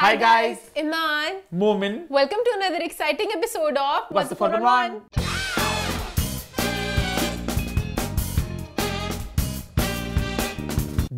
Hi, guys, Iman, Moomin. Welcome to another exciting episode of What's, the Four on One. one?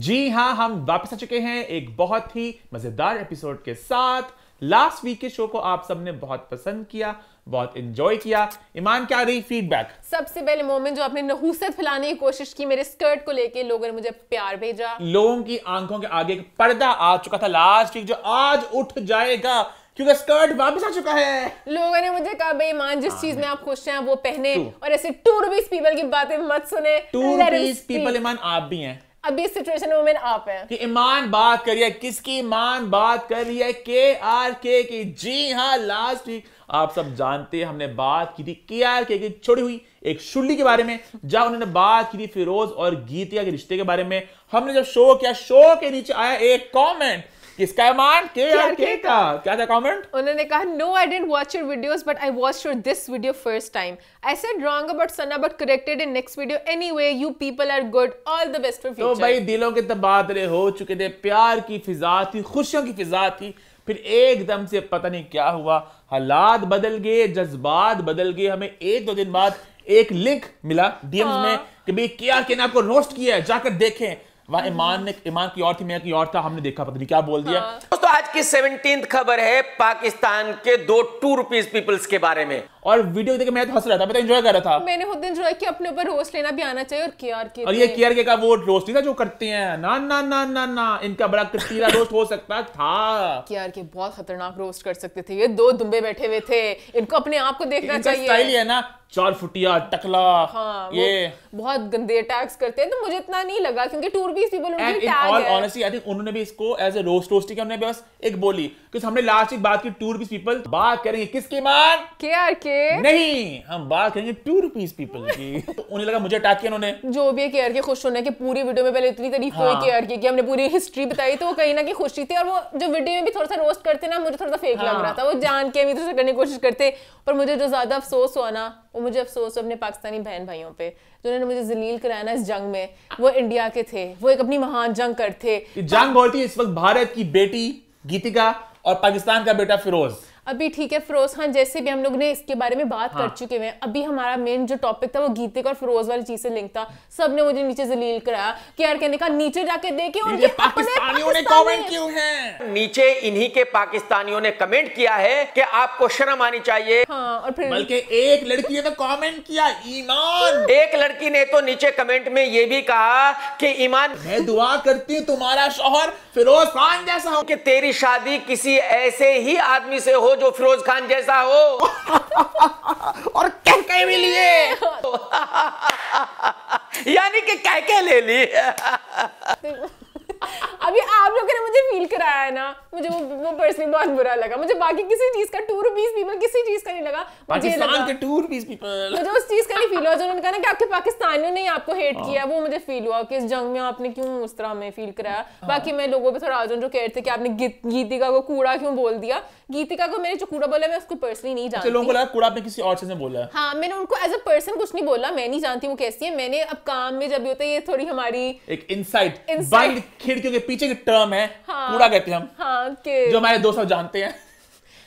जी हाँ हम वापस आ चुके हैं एक बहुत ही मजेदार एपिसोड के साथ लास्ट वीक के शो को आप सबने बहुत पसंद किया बहुत इंजॉय किया ईमान क्या रही फीडबैक सबसे पहले मोमेंट जो आपने नहूसत फैलाने की कोशिश की मेरे स्कर्ट को लेके लोगों ने मुझे प्यार भेजा लोगों की आंखों के आगे एक पर्दा आ चुका था लास्ट वीक जो आज उठ जाएगा क्योंकि स्कर्ट वापस आ चुका है लोगों ने मुझे कहा भाई मान जिस हाँ, चीज में आप खुश हैं वो पहने और ऐसे टू रुपीज पीपल की बातें मत सुने टू रुपीज पीपल ईमान आप भी हैं अभी सिचुएशन में आप हैं कि ईमान बात कर किसकी ईमान बात कर रही है के आर के की जी हाँ लास्ट वीक आप सब जानते हैं हमने बात की थी के आर के की छोड़ी हुई एक शुल्ली के बारे में जहां उन्होंने बात की थी फिरोज और गीतिया के रिश्ते के बारे में हमने जब शो किया शो के नीचे आया एक कमेंट किसका है मान के आर के का क्या था कमेंट उन्होंने कहा no I didn't watch your videos but I watch your this video first time I said wrong about Sana but corrected in next video anyway you people are good all the best for future तो भाई दिलों के तबादले हो चुके थे प्यार की फिजा थी खुशियों की फिजा थी फिर एकदम से पता नहीं क्या हुआ हालात बदल गए जज्बात बदल गए हमें एक दो दिन बाद एक लिंक मिला डीएम हाँ। में कि भाई के आर के ने आपको रोस्ट किया है जाकर देखें वहां ईमान हाँ। ने ईमान की और थी मैं की और था हमने देखा पता नहीं क्या बोल दिया हाँ। दोस्तों आज की सेवनटीन खबर है पाकिस्तान के दो टू रुपीज पीपल्स के बारे में और वीडियो देखे मैं तो हंस रहा था मैं तो एंजॉय कर रहा था मैंने खुद एंजॉय किया अपने ऊपर रोस्ट लेना भी आना चाहिए और के आर के और ये के आर के का वो रोस्ट नहीं था जो करते हैं ना ना ना ना ना इनका बड़ा कटीला रोस्ट हो सकता था के आर के बहुत खतरनाक रोस्ट कर सकते थे ये दो दुम्बे बैठे हुए थे इनको अपने आप को देखना चाहिए स्टाइल है ना चार फुटिया टकला हाँ, ये बहुत गंदे अटैक्स करते हैं तो मुझे इतना नहीं लगा क्योंकि टूर these people उनकी and all है. I think उन्होंने भी इसको as a roast roasting किया उन्होंने बस एक बोली क्योंकि हमने लास्ट एक बात की टू रुपीज पीपल बात करेंगे किसके मान के आर के नहीं हम बात करेंगे टू रुपीज पीपल की तो उन्हें लगा मुझे अटैक किया उन्होंने जो भी केयर के खुश होने के पूरी वीडियो में पहले इतनी तारीफ हुई केयर हाँ। की कि हमने पूरी हिस्ट्री बताई तो वो कहीं ना कहीं खुशी थी और वो जो वीडियो में भी थोड़ा सा रोस्ट करते ना मुझे थोड़ा सा फेक लग रहा हाँ। था वो जान के भी थोड़ा तो करने की कोशिश करते पर मुझे जो ज्यादा अफसोस हुआ ना वो मुझे अफसोस हुआ अपने पाकिस्तानी बहन भाइयों पे जिन्होंने मुझे जलील कराना इस जंग में वो इंडिया के थे वो एक अपनी महान जंग कर थे जंग बोलती है इस वक्त भारत की बेटी गीतिका और पाकिस्तान का बेटा फिरोज अभी ठीक है फिरोज खान जैसे भी हम लोग ने इसके बारे में बात हाँ. कर चुके हैं अभी हमारा मेन जो टॉपिक था वो गीतिक और फिरोज वाली चीज से लिंक था सब ने मुझे नीचे जलील कराया कि यार कहने का नीचे जाके देखे और पाकिस्तानियों ने कमेंट क्यों है नीचे इन्हीं के पाकिस्तानियों ने कमेंट किया है कि आपको शर्म आनी चाहिए हाँ और फिर बल्कि एक लड़की ने तो कमेंट किया ईमान एक लड़की ने तो नीचे कमेंट में ये भी कहा कि ईमान मैं दुआ करती हूँ तुम्हारा शोहर फिरोज खान जैसा हो कि तेरी शादी किसी ऐसे ही आदमी से हो जो फिरोज खान जैसा हो और कह कह भी लिए यानी कि कह कह ले ली अभी आप लोगों ने मुझे फील कराया है ना मुझे वो वो पर्सनली बहुत बुरा लगा मुझे बाकी किसी चीज का टूर बीस पीपल किसी चीज का नहीं लगा मुझे लगा के टूर बीस पीपल मुझे उस चीज का नहीं फील हुआ जो उन्होंने कहा ना कि आपके पाकिस्तानियों ने आपको हेट हाँ। आ, किया वो मुझे फील हुआ कि इस जंग में आपने क्यों उस तरह में फील कराया बाकी हाँ। मैं लोगों पर थोड़ा आज जो कह रहे थे कि आपने गीतिका को कूड़ा क्यों बोल दिया गीतिका को मैंने जो कूड़ा बोला मैं उसको पर्सनली नहीं जानती अच्छा, लोगों को लगा कूड़ा आपने किसी और चीज में बोला हाँ मैंने उनको एज अ पर्सन कुछ नहीं बोला मैं नहीं जानती वो कैसी है मैंने अब काम में जब होता है ये थोड़ी हमारी एक इनसाइट बंद खिड़कियों के पीछे की टर्म है हाँ। कूड़ा कहते हैं हम हाँ, के... जो हमारे दोस्त जानते हैं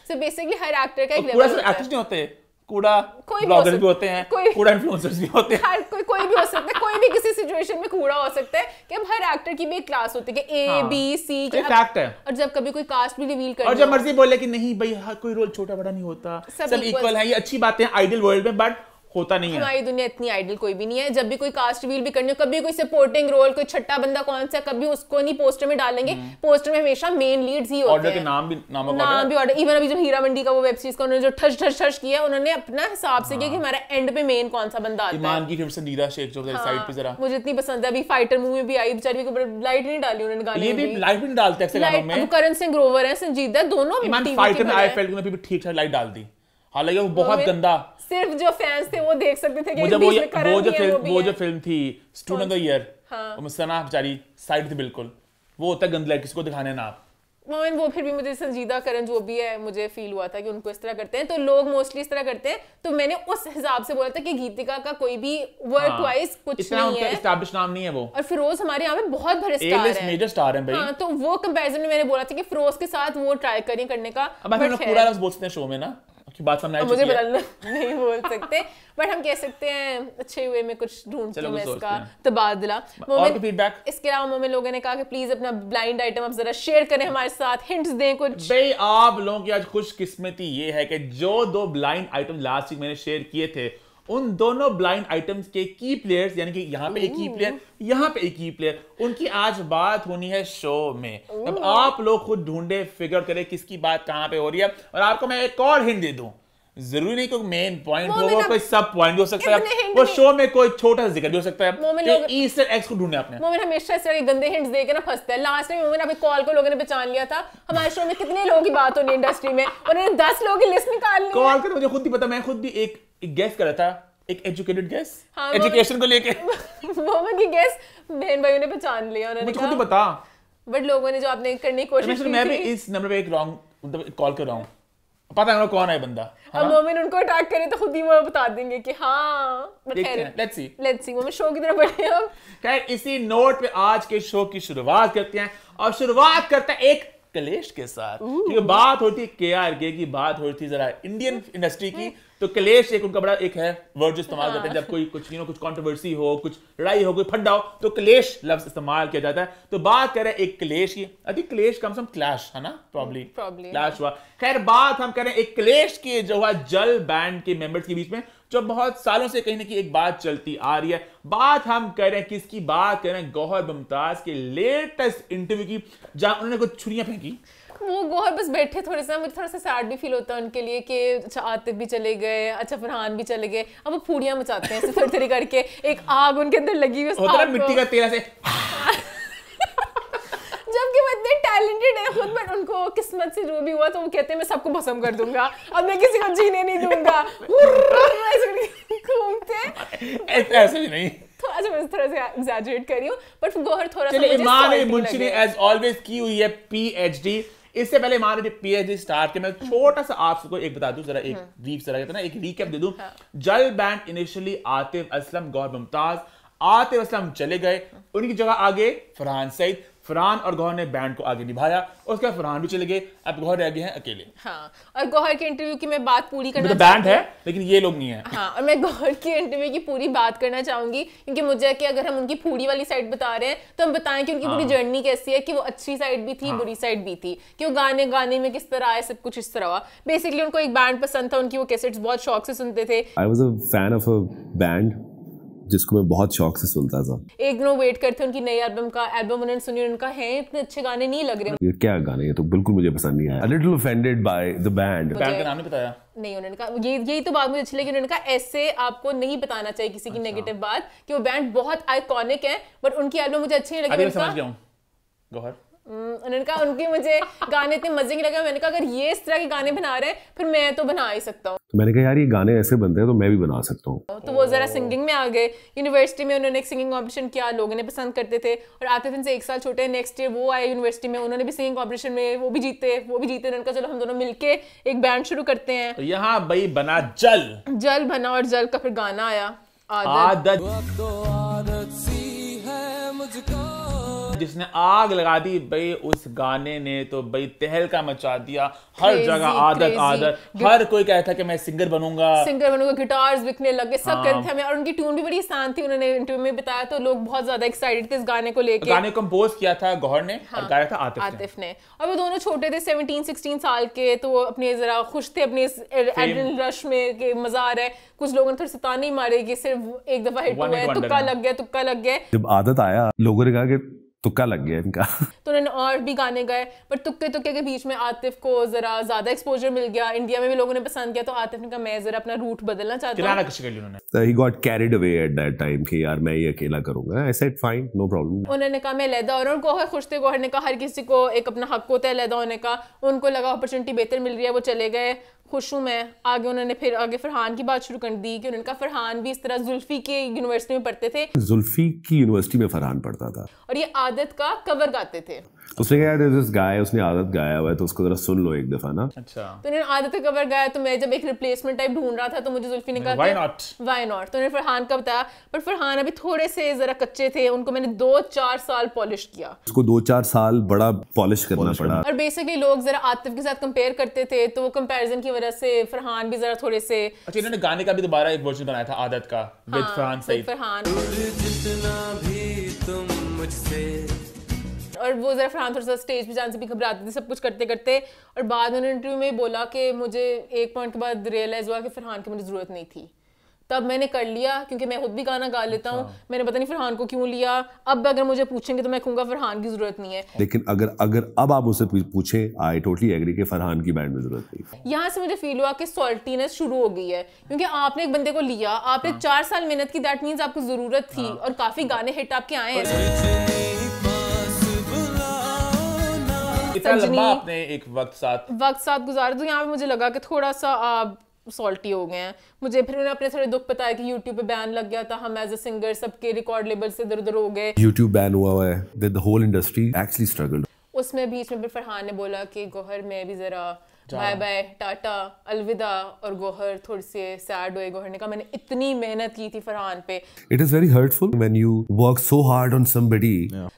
सो बेसिकली हर एक्टर का एक एक्टर्स नहीं होते कूड़ा ब्लॉगर्स भी होते हैं कूड़ा इन्फ्लुएंसर्स भी होते हैं हर कोई कोई भी हो सकता है कोई भी किसी सिचुएशन में कूड़ा हो सकता है कि अब हर एक्टर की भी एक क्लास होती है कि ए बी सी के फैक्ट है और जब कभी कोई कास्ट भी रिवील कर और जब मर्जी बोले कि नहीं भाई हर कोई रोल छोटा बड़ा नहीं होता सब इक्वल है ये अच्छी बातें आइडियल वर्ल्ड में बट होता नहीं है हमारी दुनिया इतनी आइडल कोई भी नहीं है जब भी कोई कास्ट रिवील भी करनी हो कभी कोई सपोर्टिंग रोल कोई छठा बंदा कौन सा कभी उसको नहीं पोस्टर में डालेंगे पोस्टर हम्म। में हमेशा मेन लीड्स ही होते हैं के नाम भी नाम, नाम भी ऑर्डर इवन अभी जो हीरा मंडी का वो वेब सीरीज का उन्होंने जो ठश ठश ठश किया उन्होंने अपना हिसाब से किया कि हाँ। हमारा एंड पे मेन कौन सा बंदा आता है ईमान की फिर से नीरा शेख जो साइड पे हाँ, जरा मुझे इतनी पसंद है अभी फाइटर मूवी भी आई बेचारी को लाइट नहीं डाली उन्होंने गाने ये भी लाइट नहीं डालते हैं गानों में करण सिंह ग्रोवर है संजीदा दोनों ईमान फाइटर में आई फेल्ट ने भी ठीक ठाक लाइट डाल दी हालांकि वो बहुत गंदा सिर्फ जो फैंस थे वो देख सकते थे कि मुझे वो, वो जो फिल्म वो जो फिल्म थी स्टूडेंट ऑफ द ईयर हाँ। सना बेचारी साइड थी बिल्कुल वो होता है गंदला किसको दिखाने ना आप मोमिन वो फिर भी मुझे संजीदा करण जो भी है मुझे फील हुआ था कि उनको इस तरह करते हैं तो लोग मोस्टली इस तरह करते हैं तो मैंने उस हिसाब से बोला था कि गीतिका का कोई भी वर्क वाइज हाँ। कुछ इतना नहीं है एस्टैब्लिश नाम नहीं है वो और फिरोज हमारे यहाँ पे बहुत बड़े स्टार हैं मेजर स्टार हैं भाई हाँ, तो वो कंपैरिजन में मैंने बोला था कि फिरोज के साथ वो ट्राई करें करने का अब पूरा बोलते हैं शो में ना की बात सामने आ मुझे बदलना नहीं बोल सकते बट हम कह सकते हैं अच्छे वे में कुछ ढूंढ चलो मैं इसका तबादला फीडबैक इसके अलावा मोमिन लोगों ने कहा कि प्लीज अपना ब्लाइंड आइटम आप जरा शेयर करें हमारे साथ हिंट्स दें कुछ भाई आप लोगों की आज खुशकिस्मती ये है कि जो दो ब्लाइंड आइटम लास्ट वीक मैंने शेयर किए थे उन दोनों ब्लाइंड आइटम्स के की प्लेयर्स यानी कि यहाँ पे एक ही प्लेयर यहाँ पे एक ही प्लेयर उनकी आज बात होनी है शो में अब आप लोग खुद ढूंढे फिगर करें किसकी बात कहाँ पे हो रही है और आपको मैं एक और हिंट दे दू जरूरी नहीं क्योंकि मेन पॉइंट हो वो कोई सब पॉइंट हो सकता है वो शो में कोई छोटा जिक्र भी हो सकता है ईस्टर एक्स तो को ढूंढने आपने मोमिन हमेशा इस तरह गंदे हिंट्स देके ना फंसते हैं लास्ट में मोमिन अभी कॉल को लोगों ने पहचान लिया था हमारे शो में कितने लोगों की बात होनी इंडस्ट्री में उन्होंने दस लोगों की लिस्ट निकाल ली कॉल कर मुझे खुद ही पता मैं खुद भी एक एक गैस करा था एक एजुकेटेड गैस हाँ, एजुकेशन को लेके मोहम्मद की गैस बहन भाइयों ने पहचान लिया उन्होंने मुझे खुद ही बता तो बट लोगों ने जो आपने करने की कोशिश तो की मैं भी इस नंबर पे एक रॉन्ग मतलब कॉल कर रहा हूं पता है कौन है बंदा हम मोमिन उनको अटैक करें तो खुद ही वो बता देंगे कि हाँ लेट्स सी लेट्स सी मोमिन शो की तरफ बढ़े हम खैर इसी नोट पे आज के शो की शुरुआत करते हैं और शुरुआत करता है एक कलेश के साथ क्योंकि बात होती है के आर के की बात होती है जरा इंडियन इंडस्ट्री की हम्म। तो क्लेश एक उनका बड़ा एक है वर्ड जो इस्तेमाल करते हैं जब हाँ। कोई कुछ यू नो कुछ कंट्रोवर्सी हो कुछ लड़ाई हो कोई फड्डा हो तो क्लेश लफ्ज इस्तेमाल किया जाता है तो बात कर रहे हैं एक क्लेश की आई थिंक क्लेश कम सम क्लैश है ना प्रॉब्लम क्लैश hmm, हुआ खैर बात हम कह रहे हैं एक क्लेश की जो हुआ जल बैंड के मेंबर्स के बीच में जो बहुत सालों से कहीं ना कहीं एक बात चलती आ रही है बात हम कह रहे हैं किसकी बात कर रहे हैं गौहर मुमताज के लेटेस्ट इंटरव्यू की जहां उन्होंने कुछ छुरियां फेंकी वो गोहर बस बैठे थोड़े से मुझे थोड़ा सा सैड भी फील होता है उनके लिए कि अच्छा आतिफ भी चले गए अच्छा फरहान भी चले गए अब वो फूड़ियाँ मचाते हैं थोड़ी थोड़ी करके एक आग उनके अंदर लगी हुई है मिट्टी का तेल से जबकि वो इतने टैलेंटेड है खुद बट उनको किस्मत से जो भी हुआ तो वो कहते हैं मैं सबको भसम कर दूंगा अब मैं किसी को जीने नहीं दूंगा घूमते ऐसे नहीं थोड़ा तो अच्छा, सा मैं थोड़ा सा एग्जैजरेट कर रही हूँ बट गोहर थोड़ा सा ईमान मुंशी ने एज ऑलवेज की हुई है पीएचडी इससे पहले हमारे जो एच स्टार थे मैं छोटा सा आप सबको एक बता दूं जरा एक ब्रीफ जरा कहते ना एक रीकैप दे दूं हाँ। जल बैंड इनिशियली आतिफ असलम गौर मुमताज आतिफ असलम चले गए उनकी जगह आगे फरहान सईद फरहान और गौहर ने बैंड को आगे निभाया और उसके बाद फरहान भी चले गए अब गौहर रह गए हैं अकेले हाँ और गौहर के इंटरव्यू की मैं बात पूरी करना तो बैंड है लेकिन ये लोग नहीं है हाँ और मैं गौहर के इंटरव्यू की पूरी बात करना चाहूंगी क्योंकि मुझे कि अगर हम उनकी पूरी वाली साइड बता रहे हैं तो हम बताएं कि उनकी पूरी हाँ। जर्नी कैसी है कि वो अच्छी साइड भी थी हाँ। बुरी साइड भी थी कि वो गाने गाने में किस तरह आए सब कुछ इस तरह हुआ बेसिकली उनको एक बैंड पसंद था उनकी वो कैसेट्स बहुत शौक से सुनते थे I was a fan of a band जिसको मैं बहुत शौक से सुनता था एक दिनों वेट करते हैं उनकी नई एल्बम का एल्बम उन्होंने सुनी उनका है इतने अच्छे गाने नहीं लग रहे ये क्या गाने ये तो बिल्कुल मुझे पसंद नहीं आया little offended by the band band का नाम नहीं बताया नहीं उन्होंने कहा ये यही तो बात मुझे अच्छी लगी उन्होंने कहा ऐसे आपको नहीं बताना चाहिए किसी की नेगेटिव अच्छा। बात कि वो बैंड बहुत आइकॉनिक है बट उनकी एल्बम मुझे अच्छी नहीं लगी उन्होंने हम्म, कहा उनके मुझे गाने इतने मजे के लगे मैंने कहा अगर ये इस तरह के गाने बना रहे हैं फिर मैं तो बना ही सकता हूँ तो मैंने कहा यार ये गाने ऐसे बनते हैं तो मैं भी बना सकता हूँ तो वो ज़रा सिंगिंग में आ गए यूनिवर्सिटी में उन्होंने एक सिंगिंग कॉम्पिटिशन किया लोगों ने पसंद करते थे और आतिफ इनसे एक साल छोटे नेक्स्ट ईयर वो आए यूनिवर्सिटी में उन्होंने भी सिंगिंग कॉम्पिटिशन में वो भी जीते वो भी जीते उन्होंने कहा चलो हम दोनों मिलके एक बैंड शुरू करते हैं तो यहाँ भाई बना जल जल बना और जल का फिर गाना आया आदत, आदत। तो सी है मुझको जिसने आग लगा दी भाई उस गाने ने तो भाई तहलका मचा दिया हर जगह आदत आदत हर कोई कहता कि मैं सिंगर बनूंगा सिंगर बनूंगा गिटार्स बिकने लगे सब हाँ। करते हमें और उनकी ट्यून भी बड़ी आसान थी उन्होंने इंटरव्यू में बताया तो लोग बहुत ज्यादा एक्साइटेड थे इस गाने को लेकर गाने कंपोज किया था गौहर ने और हाँ, गाया था आतिफ, आतिफ ने और वो दोनों छोटे थे सेवनटीन सिक्सटीन साल के तो वो अपने जरा खुश थे अपने रश में मजा आ रहा है कुछ लोगों ने थोड़ी सतानी मारे कि सिर्फ एक दफा हिट हुआ है तुक्का लग गया तुक्का लग गया जब आदत आया लोगों ने कहा कि तुक्का लग गया इनका तो उन्होंने और भी गाने गए पर तुक्के तुक्के के बीच में आतिफ को जरा ज्यादा एक्सपोजर मिल गया इंडिया में भी लोगों ने पसंद किया तो आतिफ ने कहा मैं जरा अपना रूट बदलना चाहता हूँ ही अकेला करूंगा उन्होंने कहा मैं लैदा और उनको खुश थे गोहर ने कहा हर किसी को एक अपना हक होता है लैदा होने का उनको लगा अपॉर्चुनिटी बेहतर मिल रही है वो चले गए खुश हूँ मैं आगे उन्होंने फिर आगे फरहान की बात शुरू कर दी कि उनका फरहान भी इस तरह जुल्फी के यूनिवर्सिटी में पढ़ते थे जुल्फी की यूनिवर्सिटी में फरहान पढ़ता था और ये आदत का कवर गाते थे उसने कहा यार दिस गाय उसने आदत गाया हुआ है तो उसको जरा सुन लो एक दफा ना अच्छा तो उन्होंने आदत का कवर गाया तो मैं जब एक रिप्लेसमेंट टाइप ढूंढ रहा था तो मुझे जुल्फी ने कहा व्हाई नॉट व्हाई नॉट तो उन्होंने फरहान का बताया पर फरहान अभी थोड़े से जरा कच्चे थे उनको मैंने दो चार साल पॉलिश किया उसको दो चार साल बड़ा पॉलिश करना पड़ा और बेसिकली लोग जरा आतिफ के साथ कंपेयर करते थे तो वो कंपैरिजन की वजह से फरहान भी जरा थोड़े से अच्छा इन्होंने गाने का भी दोबारा एक वर्जन बनाया था आदत का विद हाँ, फरहान सईद फरहान जितना भी तुम मुझसे और वो ज़रा फरहान थोड़ा सा स्टेज पे जाने से भी घबराते थे सब कुछ करते करते और बाद में इंटरव्यू में बोला कि मुझे एक पॉइंट के बाद रियलाइज़ हुआ कि फ़रहान की मुझे ज़रूरत नहीं थी तब मैंने कर लिया क्योंकि मैं खुद भी गाना गा लेता हूँ अच्छा। मैंने पता नहीं फरहान को क्यों लिया अब अगर मुझे पूछेंगे तो मैं कहूँगा फरहान की जरूरत नहीं है लेकिन अगर अगर अब आप उसे पूछे आई टोटली एग्री कि फरहान की बैंड में जरूरत नहीं यहाँ से मुझे फील हुआ कि सॉल्टीनेस शुरू हो गई है क्योंकि आपने एक बंदे को लिया आपने हाँ। चार साल मेहनत की दैट मीन्स आपको जरूरत थी हाँ। और काफी गाने हिट आपके आए हैं आपने एक वक्त साथ वक्त साथ गुजार तो यहाँ पे मुझे लगा कि थोड़ा सा आप सॉल्टी हो गए हैं मुझे फिर उन्होंने अपने थोड़े दुख बताया कि YouTube पे बैन लग गया था हम एज ए सिंगर सबके रिकॉर्ड लेबल से इधर उधर हो गए YouTube बैन हुआ है the whole industry actually struggled उसमें बीच में फिर फरहान ने बोला कि गोहर मैं भी जरा बाय बाय टाटा अलविदा और गोहर थोड़ी सी सैड हुए गोहर ने कहा मैंने इतनी मेहनत की थी फरहान पे it is very hurtful when you work so hard on somebody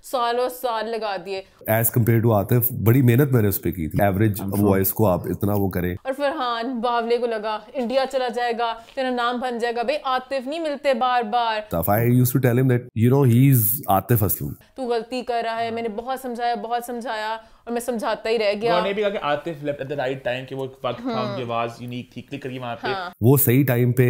सालों साल लगा दिए एज कंपेयर टू आतिफ बड़ी मेहनत मैंने उस पे की थी एवरेज वॉइस को आप इतना वो करें और फरहान बावले को लगा इंडिया चला जाएगा तेरा नाम बन जाएगा भाई आतिफ नहीं मिलते बार बार I used to tell him that you know he is Atif Aslam तू गलती कर रहा है मैंने बहुत समझाया बहुत समझाया और मैं समझाता ही रह गया ने भी कहा कि Atif left at the right time कि वो वक्त था हाँ। उनकी आवाज यूनिक थी क्लिक करिए वहां पे हाँ। वो सही टाइम पे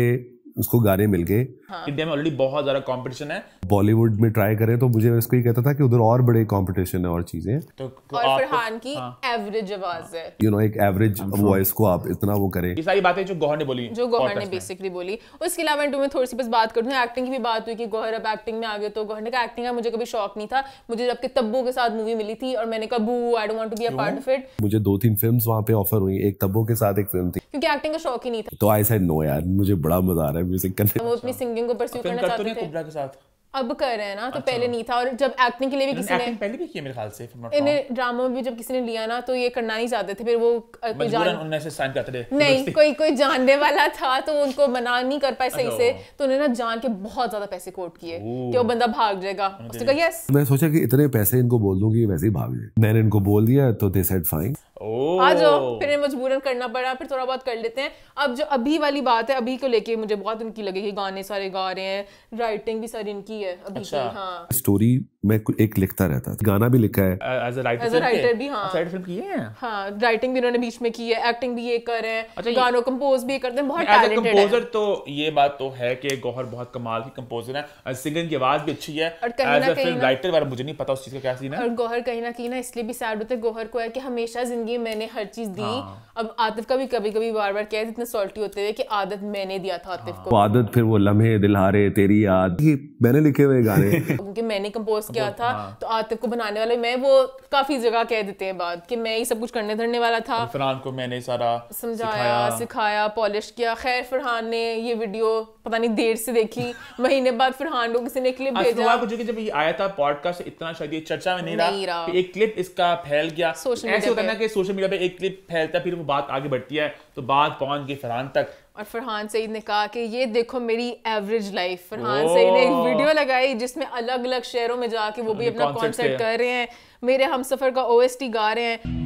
उसको गाने मिल गए इंडिया हाँ। में ऑलरेडी बहुत ज्यादा कॉम्पिटिशन है बॉलीवुड में ट्राई करें तो मुझे इसको ही कहता था कि उधर और बड़े कॉम्पिटिशन तो तो हाँ। है और चीजें तो, फरहान की एवरेज आवाज है यू नो एक एवरेज वॉइस को आप इतना वो करें ये सारी बातें जो गौहर ने बोली जो गौहर ने बेसिकली बोली उसके अलावा मैं थोड़ी सी बस बात करूँ एक्टिंग की भी बात हुई कि गौहर अब एक्टिंग में आ गए तो गौहर ने कहा एक्टिंग का मुझे कभी शौक नहीं था मुझे जब जबकि तब्बू के साथ मूवी मिली थी और मैंने कहा बू I don't want to be a part of it मुझे दो तीन फिल्म्स वहां पे ऑफर हुई एक तब्बू के साथ एक फिल्म थी क्योंकि एक्टिंग का शौक ही नहीं था तो आई सेड नो यार मुझे बड़ा मजा आ रहा है म्यूजिक करने वो अपनी सिंगिंग को परस्यू करना तो चाहते थे कुबरा के साथ अब कर रहे हैं ना तो अच्छा। पहले नहीं था और जब एक्टिंग के लिए भी किसी ने पहले भी किया मेरे ख्याल से इन्हें ड्रामा में भी जब किसी ने लिया ना तो ये करना नहीं चाहते थे फिर वो कोई जान से साइन करते नहीं कोई कोई जानने वाला था तो उनको मना नहीं कर पाए सही अच्छा। से तो उन्हें ना जान के बहुत ज्यादा पैसे कोट किए कि वो बंदा भाग जाएगा उसने कहा यस मैं सोचा कि इतने पैसे इनको बोल दूंगी वैसे ही भाग जाए मैंने इनको बोल दिया तो दे सेड फाइन आ जाओ फिर मजबूरन करना पड़ा फिर थोड़ा बहुत कर लेते हैं अब जो अभी वाली बात है अभी को लेके मुझे बहुत उनकी लगी गाने सारे गा रहे हैं राइटिंग भी सारी इनकी है अभी अच्छा। की हाँ स्टोरी मैं एक लिखता रहता था गाना भी लिखा है एज अ राइटर भी हाँ फिल्म की है हाँ राइटिंग भी इन्होंने बीच में की है एक्टिंग भी ये कर रहे हैं अच्छा, गानों कंपोज भी करते हैं बहुत टैलेंटेड कंपोजर तो ये बात तो है कि गौहर बहुत कमाल की कंपोजर है सिंगर की आवाज भी अच्छी है और कहीं ना कहीं राइटर मुझे नहीं पता उस चीज का क्या सीन है और गौहर कहीं ना कहीं ना इसलिए भी सैड होते हैं गौहर को है कि हमेशा मांगी मैंने हर चीज दी हाँ। अब आतिफ का भी कभी कभी बार बार कहते इतने सॉल्टी होते हुए कि आदत मैंने दिया था आतिफ हाँ। को आदत फिर वो लम्हे दिलहारे तेरी याद ये मैंने लिखे हुए गाने क्योंकि मैंने कंपोज किया था हाँ। तो आतिफ को बनाने वाले मैं वो काफी जगह कह देते हैं बात कि मैं ही सब कुछ करने धरने वाला था फरहान को मैंने सारा समझाया सिखाया पॉलिश किया खैर फरहान ने ये वीडियो पता नहीं देर से देखी महीने बाद फरहान को किसी ने क्लिप भेजा मुझे जब ये आया था पॉडकास्ट इतना शायद ये चर्चा में नहीं रहा एक क्लिप इसका फैल गया सोशल मीडिया सोशल मीडिया पे एक क्लिप फैलता है फिर वो बात आगे बढ़ती है तो बात पहुंच गई फरहान तक और फरहान सईद ने कहा कि ये देखो मेरी एवरेज लाइफ फरहान सईद ने एक वीडियो लगाई जिसमें अलग अलग शहरों में जाके वो भी अपना कॉन्सर्ट कर रहे हैं मेरे हम सफर का ओ गा रहे हैं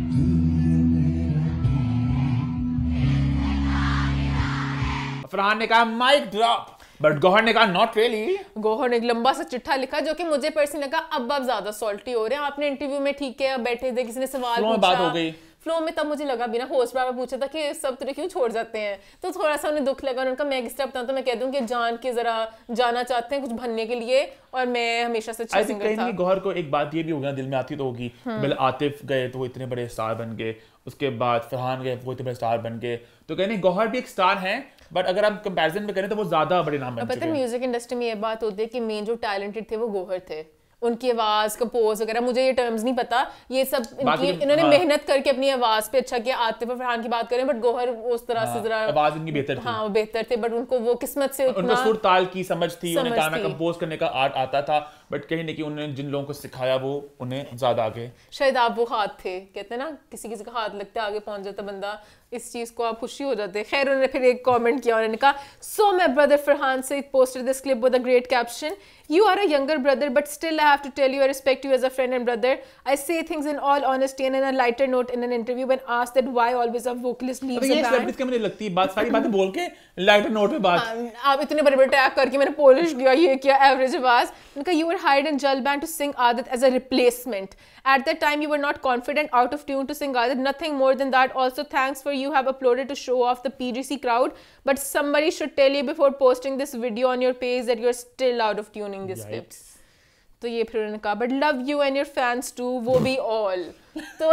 फरहान ने कहा माइक ड्रॉप बट गौहर ने कहा नॉट रियली गौहर ने एक लंबा सा चिट्ठा लिखा जो कि मुझे पर्सनली लगा अब अब ज्यादा सॉल्टी हो रहे हैं आपने इंटरव्यू में ठीक है बैठे थे किसी ने सवाल पूछा बात हो गई फ्लो में तब मुझे लगा बिना होस्ट बाबा पूछा था कि सब तुझे क्यों छोड़ जाते हैं तो थोड़ा सा उन्हें दुख लगा उनका मैं किस तरह तो मैं कह दूं कि जान के जरा जाना चाहते हैं कुछ भरने के लिए और मैं हमेशा से अच्छा सिंगर था गौहर को एक बात ये भी हो गया दिल में आती तो होगी बिल आतिफ गए तो वो इतने बड़े स्टार बन गए उसके बाद फरहान गए वो इतने बड़े स्टार बन गए तो कहने गौहर भी एक स्टार है बट अगर आप कंपैरिजन में करें तो वो ज्यादा बड़े नाम पता है म्यूजिक इंडस्ट्री में ये बात होती है कि मेन जो टैलेंटेड थे वो गोहर थे उनकी आवाज कंपोज वगैरह मुझे ये टर्म्स नहीं पता ये सब इनकी इन्होंने हाँ। मेहनत करके अपनी आवाज पे अच्छा किया आतिफ फरहान की बात करें बट गोहर उस तरह हाँ। से जरा आवाज इनकी बेहतर थी हाँ बेहतर थे बट उनको वो किस्मत से उनको सुर ताल की समझ थी उन्हें गाना कंपोज करने का आर्ट आता था बट कहीं ना कहीं उन्होंने जिन लोगों को सिखाया वो उन्हें ज़्यादा आगे शायद आप वो हाथ थे कहते हैं ना किसी किसी का हाथ लगता है आगे पहुंच जाता बंदा इस चीज़ को आप खुशी हो जाते खैर उन्होंने फिर एक कमेंट किया उन्होंने कहा सो माई ब्रदर फरहान से posted this clip with a great caption you are a younger brother but still I have to tell you I respect you as a friend and brother I say things in all honesty and in a lighter note in an interview when asked that why always a vocalist leaves a band इसका मुझे लगती है बात सारी बातें बोल के lighter note पे बात हाँ, आप इतने बड़े बड़े टैग करके मैंने पॉलिश किया ये किया एवरेज आवाज उनका you hired in Jal Band to sing Adit as a replacement. At that time, you were not confident, out of tune to sing Adit. Nothing more than that. Also, thanks for you have uploaded to show off the PGC crowd. But somebody should tell you before posting this video on your page that you're still out of tuning these clips. तो ये फिर उन्होंने कहा but love you and your fans too वो बी ऑल तो